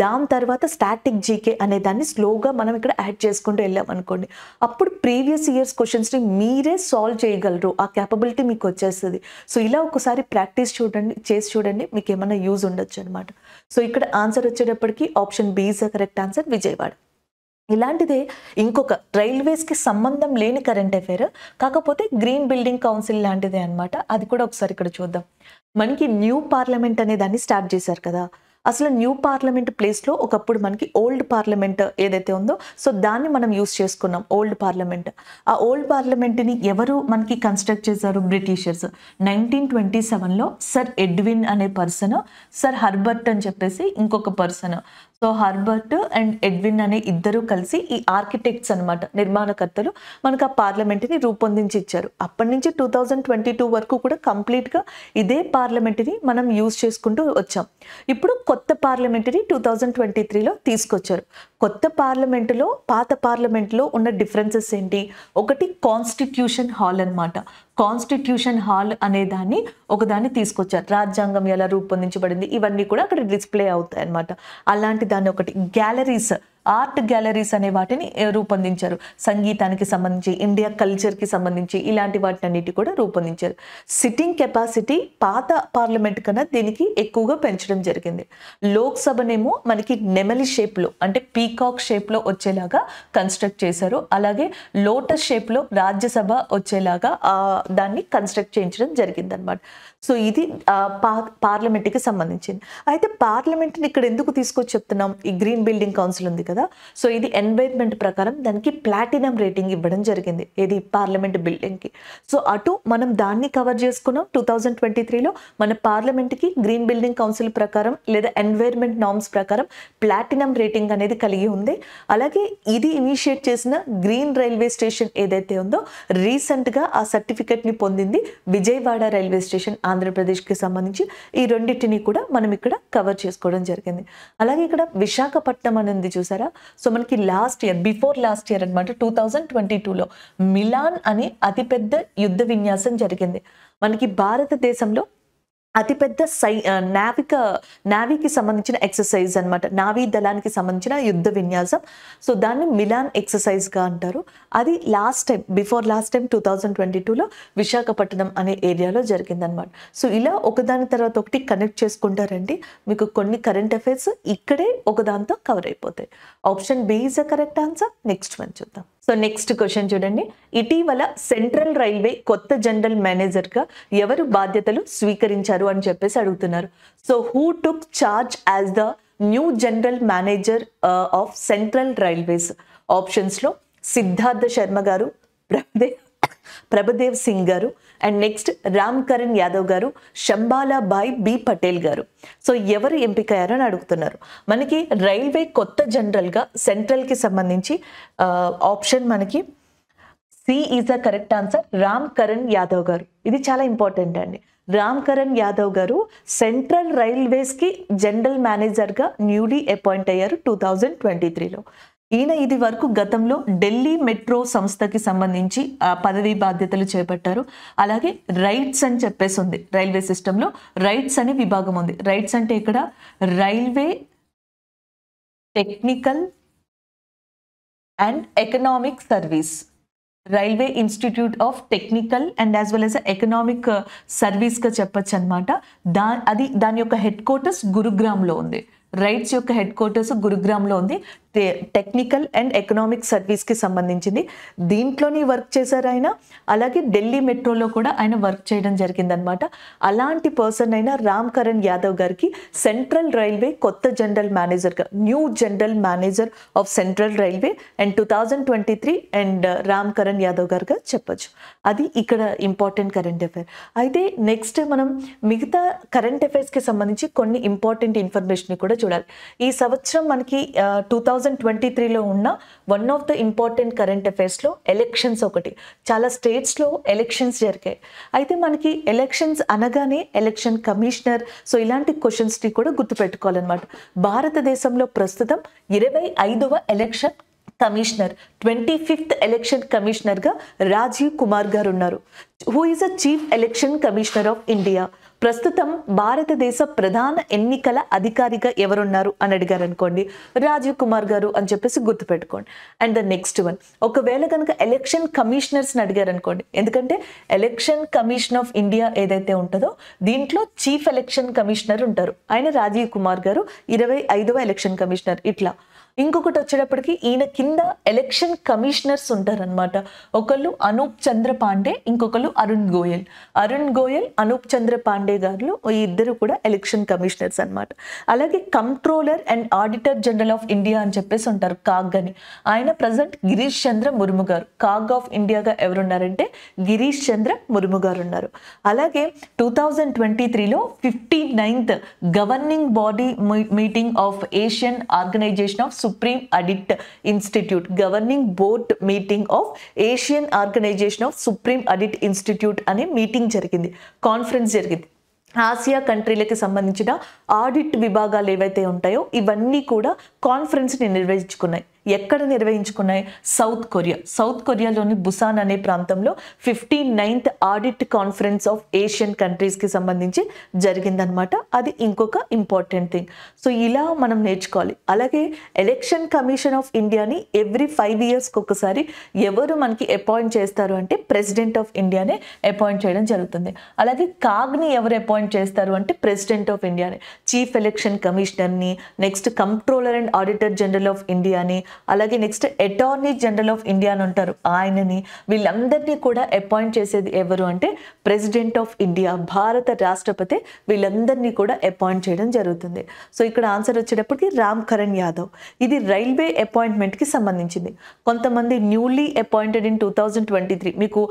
దాని తర్వాత స్టాటిక్ జీకే అనే దాన్ని స్లోగా మనం ఇక్కడ యాడ్ చేసుకుంటూ వెళ్ళాం అనుకోండి అప్పుడు ప్రీవియస్ ఇయర్స్ క్వశ్చన్స్ని మీరే సాల్వ్ చేయగలరు ఆ క్యాపబిలిటీ మీకు వచ్చేస్తుంది సో ఇలా ఒకసారి ప్రాక్టీస్ చూడండి చేసి చూడండి మీకు ఏమైనా యూజ్ ఉండొచ్చు అనమాట సో ఇక్కడ ఆన్సర్ వచ్చేటప్పటికి option B the correct answer Vijayawada ఇలాంటిదే ఇంకొక రైల్వేస్కి సంబంధం లేని కరెంట్ అఫైర్ కాకపోతే గ్రీన్ బిల్డింగ్ కౌన్సిల్ లాంటిదే అనమాట అది కూడా ఒకసారి ఇక్కడ చూద్దాం మనకి న్యూ పార్లమెంట్ అనే దాన్ని స్టార్ట్ చేశారు కదా అసలు న్యూ పార్లమెంట్ ప్లేస్లో ఒకప్పుడు మనకి ఓల్డ్ పార్లమెంట్ ఏదైతే ఉందో సో దాన్ని మనం యూస్ చేసుకున్నాం ఓల్డ్ పార్లమెంట్ ఆ ఓల్డ్ పార్లమెంట్ని ఎవరు మనకి కన్స్ట్రక్ట్ చేశారు బ్రిటిషర్స్ నైన్టీన్ ట్వంటీ సెవెన్లో సర్ ఎడ్విన్ అనే పర్సన్ సర్ హర్బర్ట్ అని చెప్పేసి ఇంకొక person so Herbert and Edwin అనే ఇద్దరు కలిసి ఈ ఆర్కిటెక్ట్స్ అనమాట నిర్మాణకర్తలు మనకు ఆ పార్లమెంట్ని రూపొందించి ఇచ్చారు అప్పటి నుంచి టూ థౌజండ్ ట్వంటీ టూ వరకు కూడా కంప్లీట్గా ఇదే పార్లమెంటరీ మనం యూజ్ చేసుకుంటూ వచ్చాం ఇప్పుడు కొత్త పార్లమెంటరీ టూ థౌజండ్ ట్వంటీ త్రీలో తీసుకొచ్చారు కొత్త పార్లమెంటులో పాత పార్లమెంట్లో ఉన్న డిఫరెన్సెస్ ఏంటి ఒకటి కాన్స్టిట్యూషన్ హాల్ అనమాట కాన్స్టిట్యూషన్ హాల్ అనే దాన్ని ఒకదాన్ని తీసుకొచ్చారు రాజ్యాంగం ఎలా రూపొందించబడింది ఇవన్నీ కూడా అక్కడ డిస్ప్లే అవుతాయి అనమాట అలాంటి దాన్ని ఒకటి గ్యాలరీస్ ఆర్ట్ గ్యాలరీస్ అనే వాటిని రూపొందించారు సంగీతానికి సంబంధించి ఇండియా కల్చర్కి సంబంధించి ఇలాంటి అన్నిటి కూడా రూపొందించారు సిట్టింగ్ కెపాసిటీ పాత పార్లమెంట్ కన్నా దీనికి ఎక్కువగా పెంచడం జరిగింది లోక్సభనేమో మనకి నెమలి షేప్లో అంటే పీకాక్ షేప్లో వచ్చేలాగా కన్స్ట్రక్ట్ చేశారు అలాగే లోటస్ షేప్లో రాజ్యసభ వచ్చేలాగా దాన్ని కన్స్ట్రక్ట్ చేయించడం జరిగిందనమాట సో ఇది పార్లమెంట్కి సంబంధించింది అయితే పార్లమెంట్ని ఇక్కడ ఎందుకు తీసుకొచ్చి చెప్తున్నాం ఈ గ్రీన్ బిల్డింగ్ కౌన్సిల్ ఉంది కదా సో ఇది ఎన్వైర్న్మెంట్ ప్రకారం దానికి ప్లాటినం రేటింగ్ ఇవ్వడం జరిగింది ఇది పార్లమెంట్ బిల్డింగ్కి సో అటు మనం దాన్ని కవర్ చేసుకున్నాం టూ థౌజండ్ ట్వంటీ త్రీలో మన పార్లమెంట్కి గ్రీన్ బిల్డింగ్ కౌన్సిల్ ప్రకారం లేదా ఎన్వైర్న్మెంట్ నామ్స్ ప్రకారం ప్లాటినం రేటింగ్ అనేది కలిగి ఉంది అలాగే ఇది ఇనిషియేట్ చేసిన గ్రీన్ రైల్వే స్టేషన్ ఏదైతే ఉందో రీసెంట్గా ఆ సర్టిఫికెట్ని పొందింది విజయవాడ రైల్వే స్టేషన్ ఆంధ్రప్రదేశ్కి సంబంధించి ఈ రెండింటిని కూడా మనం ఇక్కడ కవర్ చేసుకోవడం జరిగింది అలాగే ఇక్కడ విశాఖపట్నం అనేది చూసారా సో మనకి last year before last year అనమాట టూ థౌజండ్ ట్వంటీ టూలో మిలాన్ అనే అతిపెద్ద యుద్ధ విన్యాసం జరిగింది మనకి భారతదేశంలో అతిపెద్ద సై నావిక నావీకి సంబంధించిన ఎక్సర్సైజ్ అనమాట నావీ దళానికి సంబంధించిన యుద్ధ విన్యాసం సో దాన్ని మిలాన్ ఎక్సర్సైజ్గా అంటారు అది last time before last time two thousand twenty టూలో విశాఖపట్నం అనే ఏరియాలో జరిగిందనమాట సో ఇలా ఒకదాని తర్వాత ఒకటి కనెక్ట్ చేసుకుంటారండి మీకు కొన్ని కరెంట్ అఫైర్స్ ఇక్కడే ఒకదాంతో కవర్ అయిపోతాయి option B is a correct answer next one చూద్దాం సో నెక్స్ట్ క్వశ్చన్ చూడండి ఇటీవల సెంట్రల్ రైల్వే కొత్త జనరల్ మేనేజర్గా ఎవరు బాధ్యతలు స్వీకరించారు అని చెప్పేసి అడుగుతున్నారు so who took charge as the new general manager of central railways ఆప్షన్స్లో Siddharth Sharma garu Pradesh Prabhudev Singh garu and next Ram Karan Yadav garu Shambala bye B Patel గారు సో ఎవరు అని అడుగుతున్నారు మనకి రైల్వే కొత్త జనరల్గా సెంట్రల్కి సంబంధించి ఆప్షన్ మనకి C is the correct answer Ram Karan Yadav garu ఇది చాలా ఇంపార్టెంట్ అండి రామ్ కరణ్ యాదవ్ గారు సెంట్రల్ రైల్వేస్కి జనరల్ మేనేజర్గా న్యూలీ అపాయింట్ అయ్యారు టూ థౌజండ్ ట్వంటీ త్రీలో ఈయన ఇది వరకు గతంలో ఢిల్లీ మెట్రో సంస్థకి సంబంధించి పదవీ బాధ్యతలు చేపట్టారు అలాగే రైట్స్ అని చెప్పేసి ఉంది రైల్వే సిస్టంలో రైట్స్ అనే విభాగం ఉంది రైట్స్ అంటే ఇక్కడ railway technical and economic service railway institute of technical and as well as economic సర్వీస్గా చెప్పచ్చు అనమాట దా అది దాని యొక్క హెడ్ క్వార్టర్స్ గురుగ్రామ్లో ఉంది రైట్స్ యొక్క హెడ్ క్వార్టర్స్ గురుగ్రామ్లో ఉంది టెక్నికల్ అండ్ ఎకనామిక్ సర్వీస్కి సంబంధించింది దీంట్లోని వర్క్ చేశారు ఆయన అలాగే ఢిల్లీ మెట్రోలో కూడా ఆయన వర్క్ చేయడం జరిగిందనమాట అలాంటి పర్సన్ అయిన రామ్ కరణ్ యాదవ్ గారికి సెంట్రల్ రైల్వే కొత్త జనరల్ మేనేజర్గా new general manager of central railway and two thousand twenty three and Ram Karan Yadav గారుగా చెప్పచ్చు అది ఇక్కడ ఇంపార్టెంట్ కరెంట్ అఫైర్ అయితే నెక్స్ట్ మనం మిగతా కరెంట్ అఫైర్స్కి సంబంధించి కొన్ని ఇంపార్టెంట్ ఇన్ఫర్మేషన్ కూడా చూడాలి ఈ సంవత్సరం మనకి two uh, thousand thousand twenty త్రీలో ఉన్న one of the important current అఫైర్స్లో ఎలక్షన్స్ ఒకటి చాలా స్టేట్స్లో ఎలక్షన్స్ జరిగాయి అయితే మనకి ఎలక్షన్స్ అనగానే ఎలక్షన్ కమిషనర్ సో ఇలాంటి క్వశ్చన్స్ని కూడా గుర్తుపెట్టుకోవాలన్నమాట భారతదేశంలో ప్రస్తుతం ఇరవై ఐదవ election commissioner twenty fifth election కమిషనర్గా రాజీవ్ కుమార్ గారు ఉన్నారు who is a chief election commissioner of India ప్రస్తుతం భారతదేశ ప్రధాన ఎన్నికల అధికారిగా ఎవరున్నారు అని అడిగారు అనుకోండి రాజీవ్ కుమార్ గారు అని చెప్పేసి గుర్తుపెట్టుకోండి అండ్ ద నెక్స్ట్ వన్ ఒకవేళ కనుక ఎలక్షన్ కమిషనర్స్ని అడిగారు అనుకోండి ఎందుకంటే ఎలక్షన్ కమిషన్ ఆఫ్ ఇండియా ఏదైతే ఉంటుందో దీంట్లో చీఫ్ ఎలక్షన్ కమిషనర్ ఉంటారు ఆయన రాజీవ్ కుమార్ గారు ఇరవై ఐదవ ఎలక్షన్ కమిషనర్ ఇట్లా ఇంకొకటి వచ్చేటప్పటికి ఈయన కింద ఎలక్షన్ కమిషనర్స్ ఉంటారనమాట ఒకళ్ళు అనూప్ చంద్ర పాండే ఇంకొకళ్ళు అరుణ్ గోయల్ అరుణ్ గోయల్ అనూప్ చంద్ర పాండే గారు ఈ ఇద్దరు కూడా ఎలక్షన్ కమిషనర్స్ అనమాట అలాగే controller and auditor general of India అని చెప్పేసి ఉంటారు కాగ్ అని ఆయన present Girish Chandra Murmu garu CAG of ఇండియాగా ఎవరున్నారంటే గిరీష్ చంద్ర ముర్ము గారు ఉన్నారు అలాగే టూ థౌజండ్ ట్వంటీ త్రీలో fifty ninth governing body meeting of Asian organisation of supreme audit institute governing board meeting of Asian organisation of supreme audit institute అనే మీటింగ్ జరిగింది కాన్ఫరెన్స్ జరిగింది ఆసియా కంట్రీలకి సంబంధించిన ఆడిట్ విభాగాలు ఏవైతే ఉంటాయో ఇవన్నీ కూడా కాన్ఫరెన్స్ని నిర్వహించుకున్నాయి ఎక్కడ నిర్వహించుకున్నాయి సౌత్ కొరియా సౌత్ కొరియాలోని బుసాన్ అనే ప్రాంతంలో fifty ninth audit conference of Asian కంట్రీస్కి సంబంధించి జరిగిందనమాట అది ఇంకొక ఇంపార్టెంట్ థింగ్ సో ఇలా మనం నేర్చుకోవాలి అలాగే ఎలక్షన్ కమిషన్ ఆఫ్ ఇండియాని ఎవ్రీ ఫైవ్ ఇయర్స్కి ఒకసారి ఎవరు మనకి అపాయింట్ చేస్తారు అంటే ప్రెసిడెంట్ ఆఫ్ ఇండియానే అపాయింట్ చేయడం జరుగుతుంది అలాగే కాగ్ని ఎవరు అపాయింట్ చేస్తారు అంటే ప్రెసిడెంట్ ఆఫ్ ఇండియాని చీఫ్ ఎలక్షన్ కమిషనర్ని next controller and auditor general of ఇండియాని అలాగే next attorney general of India అని ఉంటారు ఆయనని వీళ్ళందరినీ కూడా అపాయింట్ చేసేది ఎవరు అంటే ప్రెసిడెంట్ ఆఫ్ ఇండియా భారత రాష్ట్రపతి వీళ్ళందరినీ కూడా అపాయింట్ చేయడం జరుగుతుంది సో ఇక్కడ ఆన్సర్ వచ్చేటప్పటికి రామ్ కరణ్ యాదవ్ ఇది రైల్వే అపాయింట్మెంట్కి సంబంధించింది కొంతమంది newly appointed in two twenty three మీకు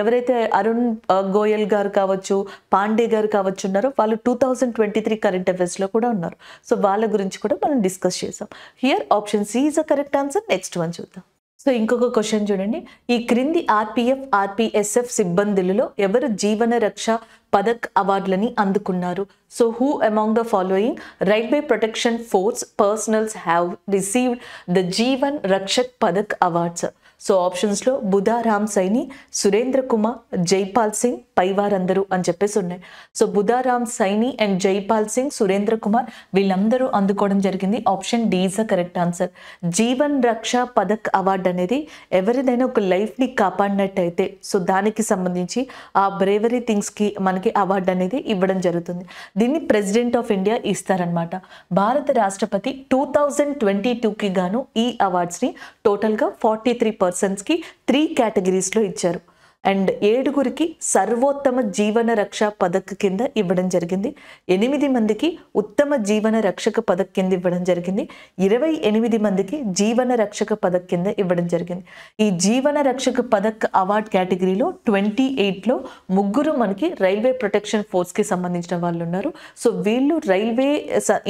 ఎవరైతే అరుణ్ గోయల్ గారు కావచ్చు పాండే గారు కావచ్చు ఉన్నారో వాళ్ళు two thousand twenty three current లో కూడా ఉన్నారు సో వాళ్ళ గురించి కూడా మనం డిస్కస్ చేసాం here option C is correct answer next one చూద్దాం సో ఇంకొక క్వశ్చన్ చూడండి ఈ క్రింది ఆర్పిఎఫ్ ఆర్పిఎస్ఎఫ్ సిబ్బందులలో ఎవరు జీవన రక్ష పదక్ అవార్డులని అందుకున్నారు so who among the following railway protection force personnels have received the Jeevan Rakshak Padak awards so ఆప్షన్స్లో బుధా రామ్ సైని సురేంద్ర కుమార్ జైపాల్ సింగ్ పైవారందరూ అని చెప్పేసి ఉన్నాయి సో బుధారామ్ సైని అండ్ జైపాల్ సింగ్ సురేంద్ర కుమార్ వీళ్ళందరూ అందుకోవడం జరిగింది option D is a correct answer Jeevan Raksha Pathak award అనేది ఎవరిదైనా ఒక లైఫ్ని కాపాడినట్టయితే సో దానికి సంబంధించి ఆ బ్రేవరీ థింగ్స్కి మనకి అవార్డు అనేది ఇవ్వడం జరుగుతుంది దీన్ని ప్రెసిడెంట్ ఆఫ్ ఇండియా ఇస్తారనమాట భారత రాష్ట్రపతి టూ థౌజండ్ ట్వంటీ టూకి గాను ఈ అవార్డ్స్ని టోటల్గా ఫార్టీ త్రీ పర్సన్స్కి త్రీ కేటగిరీస్లో ఇచ్చారు అండ్ ఏడుగురికి సర్వోత్తమ జీవన రక్ష పథక కింద ఇవ్వడం జరిగింది ఎనిమిది మందికి ఉత్తమ జీవన రక్షక పథక్ కింద ఇవ్వడం జరిగింది ఇరవై ఎనిమిది మందికి జీవన రక్షక పథక్ కింద ఇవ్వడం జరిగింది ఈ జీవన రక్షక పథక్ అవార్డ్ కేటగిరీలో ట్వంటీ ఎయిట్లో ముగ్గురు మనకి రైల్వే ప్రొటెక్షన్ ఫోర్స్కి సంబంధించిన వాళ్ళు ఉన్నారు సో వీళ్ళు రైల్వే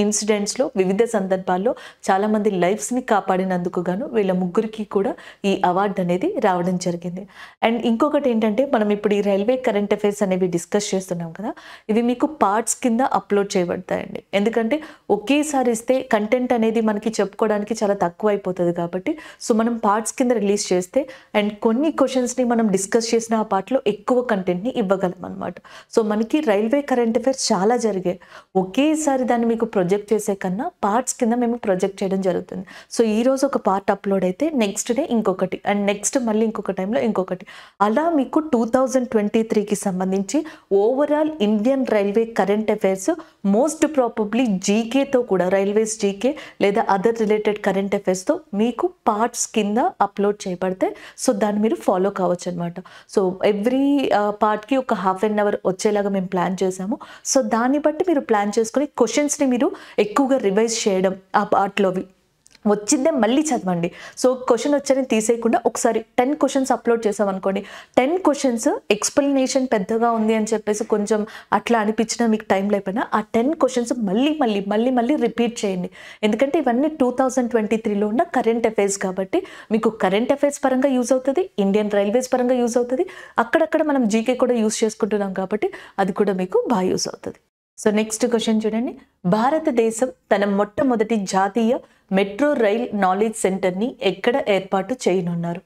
ఇన్సిడెంట్స్లో వివిధ సందర్భాల్లో చాలామంది లైఫ్స్ని కాపాడినందుకు గాను వీళ్ళ ముగ్గురికి కూడా ఈ అవార్డు అనేది రావడం జరిగింది అండ్ ఇంకొకటి ఇంకొకటి ఏంటంటే మనం ఇప్పుడు ఈ రైల్వే కరెంట్ అఫైర్స్ అనేవి డిస్కస్ చేస్తున్నాం కదా ఇవి మీకు పార్ట్స్ కింద అప్లోడ్ చేయబడతాయండి ఎందుకంటే ఒకేసారి ఇస్తే కంటెంట్ అనేది మనకి చెప్పుకోవడానికి చాలా తక్కువ అయిపోతుంది కాబట్టి సో మనం పార్ట్స్ కింద రిలీజ్ చేస్తే అండ్ కొన్ని క్వశ్చన్స్ని మనం డిస్కస్ చేసిన ఆ పార్ట్లో ఎక్కువ కంటెంట్ని ఇవ్వగలం అనమాట సో మనకి రైల్వే కరెంట్ అఫైర్స్ చాలా జరిగాయి ఒకేసారి దాన్ని మీకు ప్రొజెక్ట్ చేసే కన్నా పార్ట్స్ కింద మేము ప్రొజెక్ట్ చేయడం జరుగుతుంది సో ఈరోజు ఒక పార్ట్ అప్లోడ్ అయితే నెక్స్ట్ డే ఇంకొకటి అండ్ నెక్స్ట్ మళ్ళీ ఇంకొక టైంలో ఇంకొకటి అలా మీకు టూ థౌజండ్ ట్వంటీ త్రీకి సంబంధించి overall Indian railway current affairs most probably జీకేతో కూడా రైల్వేస్ జీకే లేదా అదర్ రిలేటెడ్ కరెంట్ అఫైర్స్తో మీకు పార్ట్స్ కింద అప్లోడ్ చేయబడతాయి సో దాన్ని మీరు ఫాలో కావచ్చు అనమాట సో ఎవ్రీ పార్ట్కి ఒక హాఫ్ అన్ అవర్ వచ్చేలాగా మేము ప్లాన్ చేసాము సో దాన్ని బట్టి మీరు ప్లాన్ చేసుకుని క్వశ్చన్స్ని మీరు ఎక్కువగా రివైజ్ చేయడం ఆ పార్ట్లోవి వచ్చిందే మళ్ళీ చదవండి సో క్వశ్చన్ వచ్చని తీసేయకుండా ఒకసారి టెన్ క్వశ్చన్స్ అప్లోడ్ చేసామనుకోండి టెన్ క్వశ్చన్స్ ఎక్స్ప్లెనేషన్ పెద్దగా ఉంది అని చెప్పేసి కొంచెం అట్లా అనిపించినా మీకు టైం లేకపోయినా ఆ టెన్ క్వశ్చన్స్ మళ్ళీ మళ్ళీ మళ్ళీ మళ్ళీ రిపీట్ చేయండి ఎందుకంటే ఇవన్నీ టూ థౌజండ్ ట్వంటీ త్రీలో ఉన్న కరెంట్ అఫైర్స్ కాబట్టి మీకు కరెంట్ అఫైర్స్ పరంగా యూజ్ అవుతుంది ఇండియన్ రైల్వేస్ పరంగా యూజ్ అవుతుంది అక్కడక్కడ మనం జీకే కూడా యూజ్ చేసుకుంటున్నాం కాబట్టి అది కూడా మీకు బాగా యూజ్ అవుతుంది సో నెక్స్ట్ క్వశ్చన్ చూడండి భారతదేశం తన మొట్టమొదటి జాతీయ మెట్రో రైల్ నాలెడ్జ్ సెంటర్ని ఎక్కడ ఏర్పాటు చేయనున్నారు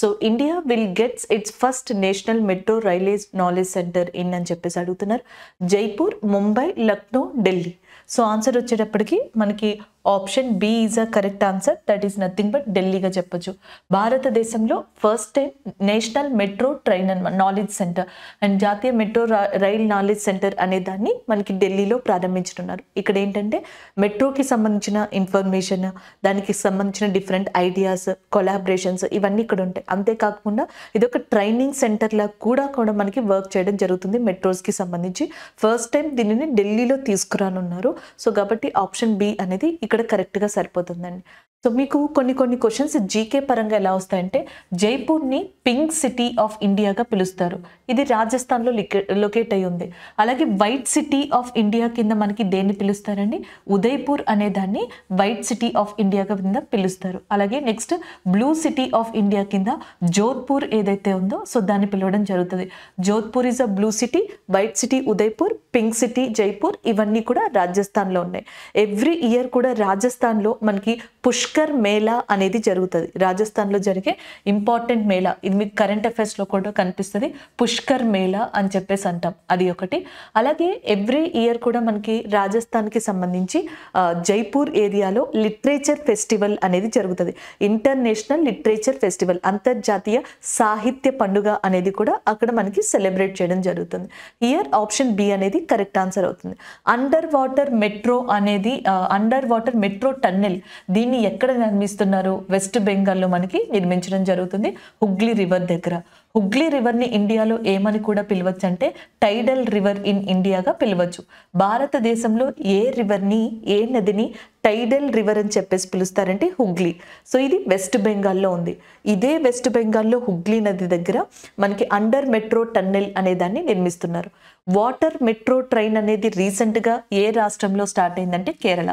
so India will gets its first national metro railways knowledge centre in అని చెప్పేసి అడుగుతున్నారు జైపూర్ ముంబై లక్నో ఢిల్లీ సో ఆన్సర్ వచ్చేటప్పటికి మనకి option B is a correct answer that is nothing but ఢిల్లీగా చెప్పొచ్చు భారతదేశంలో first time national metro train అనమాట నాలెడ్జ్ సెంటర్ అండ్ జాతీయ మెట్రో రైల్ నాలెడ్జ్ సెంటర్ అనే దాన్ని మనకి ఢిల్లీలో ప్రారంభించనున్నారు ఇక్కడ ఏంటంటే మెట్రోకి సంబంధించిన ఇన్ఫర్మేషన్ దానికి సంబంధించిన డిఫరెంట్ ఐడియాస్ కొలాబరేషన్స్ ఇవన్నీ ఇక్కడ ఉంటాయి అంతేకాకుండా ఇది ఒక ట్రైనింగ్ సెంటర్లా కూడా కూడా మనకి వర్క్ చేయడం జరుగుతుంది మెట్రోస్కి సంబంధించి ఫస్ట్ టైం దీనిని ఢిల్లీలో తీసుకురానున్నారు సో కాబట్టి ఆప్షన్ బి అనేది ఇక్కడ కరెక్ట్గా సరిపోతుందండి సో మీకు కొన్ని కొన్ని క్వశ్చన్స్ జీకే పరంగా ఎలా వస్తాయంటే జైపూర్ని పింక్ సిటీ ఆఫ్ ఇండియాగా పిలుస్తారు ఇది రాజస్థాన్లో లొకేట్ అయి ఉంది అలాగే వైట్ సిటీ ఆఫ్ ఇండియా కింద మనకి దేన్ని పిలుస్తారండి ఉదయ్పూర్ అనే దాన్ని వైట్ సిటీ ఆఫ్ ఇండియా కింద పిలుస్తారు అలాగే next blue city of India కింద జోధ్పూర్ ఏదైతే ఉందో సో దాన్ని పిలవడం జరుగుతుంది Jodhpur is a blue city white city Udaipur pink city Jaipur ఇవన్నీ కూడా రాజస్థాన్లో ఉన్నాయి ఎవ్రీ ఇయర్ కూడా రాజస్థాన్లో మనకి పుష్కర్ మేళా అనేది జరుగుతుంది రాజస్థాన్లో జరిగే ఇంపార్టెంట్ మేళా ఇది మీకు కరెంట్ లో కూడా కనిపిస్తుంది పుష్కర్ మేళా అని చెప్పేసి అంటాం అది ఒకటి అలాగే ఎవ్రీ ఇయర్ కూడా మనకి రాజస్థాన్కి సంబంధించి జైపూర్ ఏరియాలో లిటరేచర్ ఫెస్టివల్ అనేది జరుగుతుంది ఇంటర్నేషనల్ లిటరేచర్ ఫెస్టివల్ అంతర్జాతీయ సాహిత్య పండుగ అనేది కూడా అక్కడ మనకి సెలబ్రేట్ చేయడం జరుగుతుంది ఇయర్ ఆప్షన్ బి అనేది కరెక్ట్ ఆన్సర్ అవుతుంది అండర్ వాటర్ మెట్రో అనేది under water water metro tunnel దీన్ని ఎక్కడ నిర్మిస్తున్నారు వెస్ట్ బెంగాల్లో మనకి నిర్మించడం జరుగుతుంది హుగ్లీ రివర్ దగ్గర హుగ్లీ రివర్ని ఇండియాలో ఏమని కూడా పిలవచ్చు అంటే టైడల్ రివర్ ఇన్ ఇండియాగా పిలవచ్చు భారతదేశంలో ఏ రివర్ని ఏ నదిని టైడల్ రివర్ అని చెప్పేసి పిలుస్తారంటే హుగ్లీ సో ఇది వెస్ట్ బెంగాల్లో ఉంది ఇదే వెస్ట్ బెంగాల్లో హుగ్లీ నది దగ్గర మనకి అండర్ మెట్రో టన్నెల్ అనే దాన్ని నిర్మిస్తున్నారు వాటర్ మెట్రో ట్రైన్ అనేది రీసెంట్గా ఏ రాష్ట్రంలో స్టార్ట్ అయిందంటే కేరళ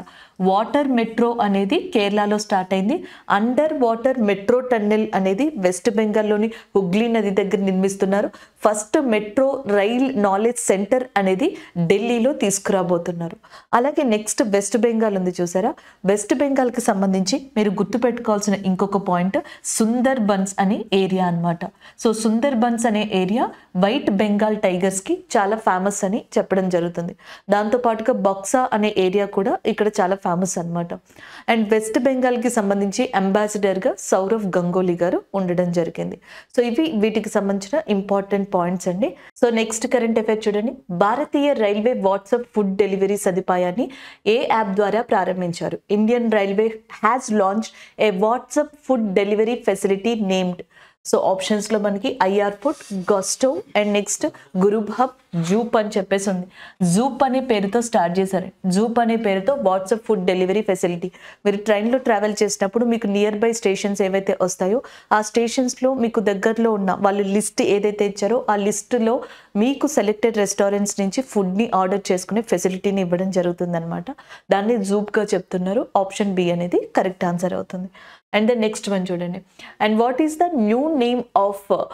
వాటర్ మెట్రో అనేది కేరళలో స్టార్ట్ అయింది అండర్ వాటర్ మెట్రో టన్నెల్ అనేది వెస్ట్ బెంగాల్లోని హుగ్లీ నది దగ్గర నిర్మిస్తున్నారు first metro rail knowledge centre అనేది ఢిల్లీలో తీసుకురాబోతున్నారు అలాగే నెక్స్ట్ వెస్ట్ బెంగాల్ ఉంది చూసారా వెస్ట్ బెంగాల్కి సంబంధించి మీరు గుర్తుపెట్టుకోవాల్సిన ఇంకొక పాయింట్ సుందర్ బన్స్ అనే ఏరియా అనమాట సో సుందర్ బన్స్ అనే ఏరియా వైట్ బెంగాల్ టైగర్స్కి చాలా ఫేమస్ అని చెప్పడం జరుగుతుంది దాంతోపాటుగా బక్సా అనే ఏరియా కూడా ఇక్కడ చాలా ఫేమస్ అనమాట అండ్ వెస్ట్ బెంగాల్కి సంబంధించి అంబాసిడర్గా సౌరవ్ గంగోలీ గారు ఉండడం జరిగింది సో ఇవి వీటికి సంబంధించిన ఇంపార్టెంట్ పాయింట్స్ అండి సో నెక్స్ట్ కరెంట్ అఫైర్ చూడండి భారతీయ రైల్వే వాట్సాప్ ఫుడ్ డెలివరీ సదుపాయాన్ని ఏ యాప్ ద్వారా ప్రారంభించారు Indian railway has launch a WhatsApp food delivery facility named so ఆప్షన్స్లో మనకి IR food gusto and next grubhub Zoop అని చెప్పేసి ఉంది జూప్ అనే పేరుతో స్టార్ట్ చేశారు జూప్ అనే పేరుతో వాట్సాప్ ఫుడ్ డెలివరీ ఫెసిలిటీ మీరు ట్రైన్లో ట్రావెల్ చేసినప్పుడు మీకు నియర్ బై స్టేషన్స్ ఏవైతే వస్తాయో ఆ స్టేషన్స్లో మీకు దగ్గరలో ఉన్న వాళ్ళు లిస్ట్ ఏదైతే ఇచ్చారో ఆ లిస్టులో మీకు సెలెక్టెడ్ రెస్టారెంట్స్ నుంచి ఫుడ్ని ఆర్డర్ చేసుకునే ఫెసిలిటీని ఇవ్వడం జరుగుతుందనమాట దాన్ని జూప్గా చెప్తున్నారు ఆప్షన్ బి అనేది కరెక్ట్ ఆన్సర్ అవుతుంది and the next one చూడండి and what is the new name of uh,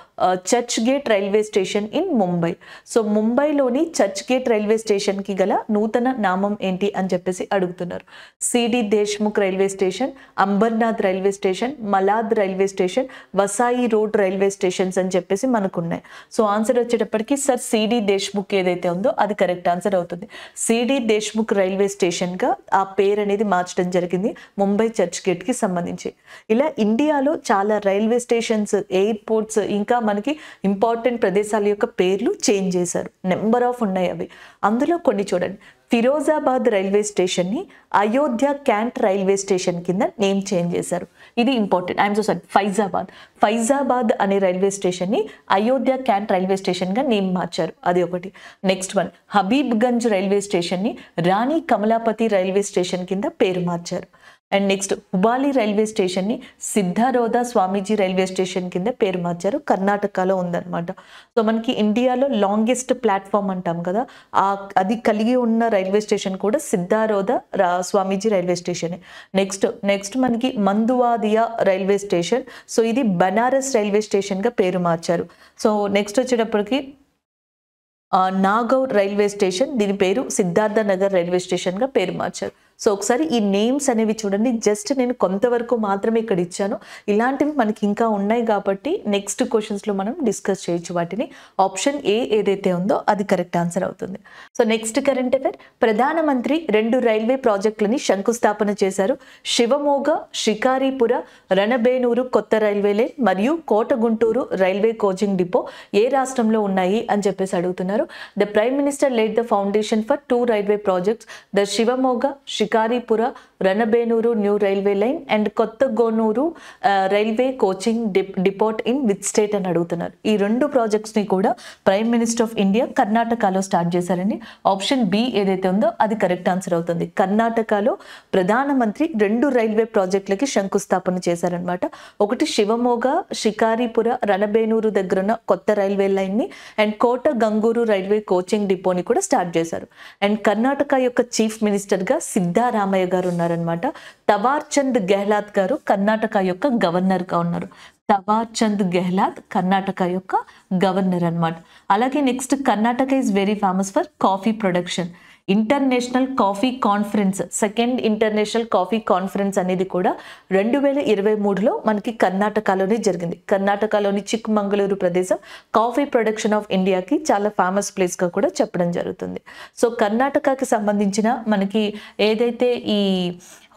Churchgate railway station in Mumbai so ముంబైలోని చర్చ్ గేట్ రైల్వే స్టేషన్కి గల నూతన నామం ఏంటి అని చెప్పేసి అడుగుతున్నారు C D Deshmukh railway station Ambernath railway station Malad railway station Vasai road railway stations అని చెప్పేసి మనకున్నాయి సో ఆన్సర్ వచ్చేటప్పటికి సార్ సిడి దేశ్ముఖ్ ఏదైతే ఉందో అది కరెక్ట్ ఆన్సర్ అవుతుంది సిడి దేశ్ముఖ్ రైల్వే స్టేషన్గా ఆ పేరు అనేది మార్చడం జరిగింది ముంబై చర్చ్ గేట్కి సంబంధించి ఇలా ఇండియాలో చాలా రైల్వే స్టేషన్స్ ఎయిర్పోర్ట్స్ ఇంకా మనకి ఇంపార్టెంట్ ప్రదేశాల యొక్క పేర్లు చేంజ్ చేశారు నెంబర్ ఆఫ్ ఉన్నాయి అవి అందులో కొన్ని చూడండి ఫిరోజాబాద్ రైల్వే స్టేషన్ని అయోధ్య క్యాంట్ రైల్వే స్టేషన్ కింద నేమ్ చేంజ్ చేశారు ఇది important I'm so sorry Faizabad Faizabad అనే రైల్వే స్టేషన్ని అయోధ్య క్యాంట్ రైల్వే స్టేషన్గా నేమ్ మార్చారు అది ఒకటి నెక్స్ట్ వన్ హబీబ్గంజ్ రైల్వే స్టేషన్ని రాణి కమలాపతి రైల్వే స్టేషన్ కింద పేరు మార్చారు అండ్ నెక్స్ట్ హుబాలి రైల్వే స్టేషన్ని సిద్ధారోధ స్వామీజీ రైల్వే స్టేషన్ కింద పేరు మార్చారు కర్ణాటకలో ఉందన్నమాట సో మనకి ఇండియాలో లాంగెస్ట్ ప్లాట్ఫామ్ అంటాం కదా ఆ అది కలిగి ఉన్న రైల్వే స్టేషన్ కూడా సిద్ధారోధ స్వామీజీ రైల్వే స్టేషనే నెక్స్ట్ నెక్స్ట్ మనకి మందువాదియా రైల్వే స్టేషన్ సో ఇది బనారస్ రైల్వే స్టేషన్గా పేరు మార్చారు సో నెక్స్ట్ వచ్చేటప్పటికి నాగౌర్ రైల్వే స్టేషన్ దీని పేరు సిద్ధార్థ నగర్ రైల్వే స్టేషన్గా పేరు మార్చారు సో ఒకసారి ఈ నేమ్స్ అనేవి చూడండి జస్ట్ నేను కొంతవరకు మాత్రమే ఇక్కడ ఇచ్చాను ఇలాంటివి మనకి ఇంకా ఉన్నాయి కాబట్టి నెక్స్ట్ క్వశ్చన్స్లో మనం డిస్కస్ చేయొచ్చు వాటిని ఆప్షన్ ఏ ఏదైతే ఉందో అది కరెక్ట్ ఆన్సర్ అవుతుంది సో నెక్స్ట్ కరెంట్ అఫేర్ ప్రధానమంత్రి రెండు రైల్వే ప్రాజెక్టులని శంకుస్థాపన చేశారు శివమోగ షికారీపుర రణబేనూరు కొత్త రైల్వే లైన్ మరియు కోటగుంటూరు రైల్వే కోచింగ్ డిపో ఏ రాష్ట్రంలో ఉన్నాయి అని చెప్పేసి అడుగుతున్నారు the prime minister laid the foundation for two railway projects the Shivamogga Shikaripura Ranebennur new railway line and కొత్త Gonur railway coaching depot in which state అని అడుగుతున్నారు ఈ రెండు ప్రాజెక్ట్స్ని కూడా ప్రైమ్ మినిస్టర్ ఆఫ్ ఇండియా కర్ణాటకలో స్టార్ట్ చేశారని ఆప్షన్ బి ఏదైతే ఉందో అది కరెక్ట్ ఆన్సర్ అవుతుంది కర్ణాటకలో ప్రధానమంత్రి రెండు రైల్వే ప్రాజెక్టులకి శంకుస్థాపన చేశారనమాట ఒకటి శివమోగ షికారిపుర రణబేనూరు ఉన్న కొత్త రైల్వే లైన్ని and Kota Gangur railway coaching డిపోని కూడా స్టార్ట్ చేశారు అండ్ కర్ణాటక యొక్క చీఫ్ మినిస్టర్గా సిద్ధారామయ్య గారు ఉన్నారు ఉన్నారనమాట తవార్ చంద్ గెహ్లాత్ గారు కర్ణాటక యొక్క గవర్నర్గా ఉన్నారు తవార్ చంద్ గెహ్లాత్ కర్ణాటక యొక్క గవర్నర్ అనమాట అలాగే next Karnataka is very famous for coffee production international coffee conference second international coffee conference అనేది కూడా రెండు వేల ఇరవై మూడులో మనకి కర్ణాటకలోనే జరిగింది కర్ణాటకలోని చిక్మంగళూరు ప్రదేశం కాఫీ ప్రొడక్షన్ ఆఫ్ ఇండియాకి చాలా ఫేమస్ ప్లేస్గా కూడా చెప్పడం జరుగుతుంది సో కర్ణాటకకి సంబంధించిన మనకి ఏదైతే ఈ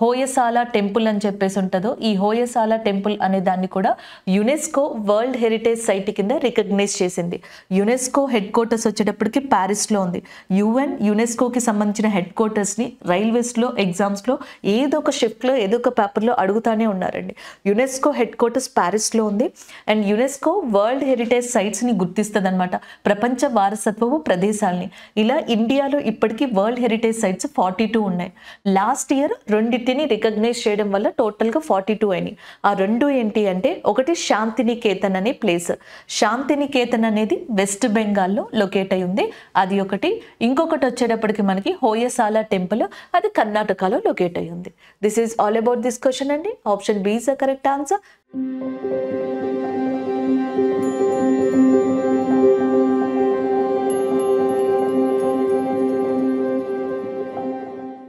హోయసాల టెంపుల్ అని చెప్పేసి ఉంటుందో ఈ హోయసాల టెంపుల్ అనే దాన్ని కూడా యునెస్కో వరల్డ్ హెరిటేజ్ సైట్ కింద రికగ్నైజ్ చేసింది యునెస్కో హెడ్ క్వార్టర్స్ వచ్చేటప్పటికి ప్యారిస్లో ఉంది యుఎన్ యునెస్కోకి సంబంధించిన హెడ్ క్వార్టర్స్ని రైల్వేస్లో ఎగ్జామ్స్లో ఏదో ఒక షిఫ్ట్లో ఏదో ఒక పేపర్లో అడుగుతానే ఉన్నారండి యునెస్కో హెడ్ క్వార్టర్స్ ప్యారిస్లో ఉంది అండ్ యునెస్కో వరల్డ్ హెరిటేజ్ సైట్స్ని గుర్తిస్తుంది అనమాట ప్రపంచ వారసత్వపు ప్రదేశాలని ఇలా ఇండియాలో ఇప్పటికీ world heritage sites forty two ఉన్నాయి లాస్ట్ ఇయర్ రెండు రెండింటిని రికగ్నైజ్ చేయడం వల్ల టోటల్గా ఫార్టీ టూ అయినాయి ఆ రెండు ఏంటి అంటే ఒకటి శాంతినికేతన్ అనే ప్లేస్ శాంతినికేతన్ అనేది వెస్ట్ బెంగాల్లో లొకేట్ అయి ఉంది అది ఒకటి ఇంకొకటి వచ్చేటప్పటికి మనకి హోయసాల టెంపుల్ అది కర్ణాటకలో లొకేట్ అయి ఉంది this is all about this question అండి option B is correct answer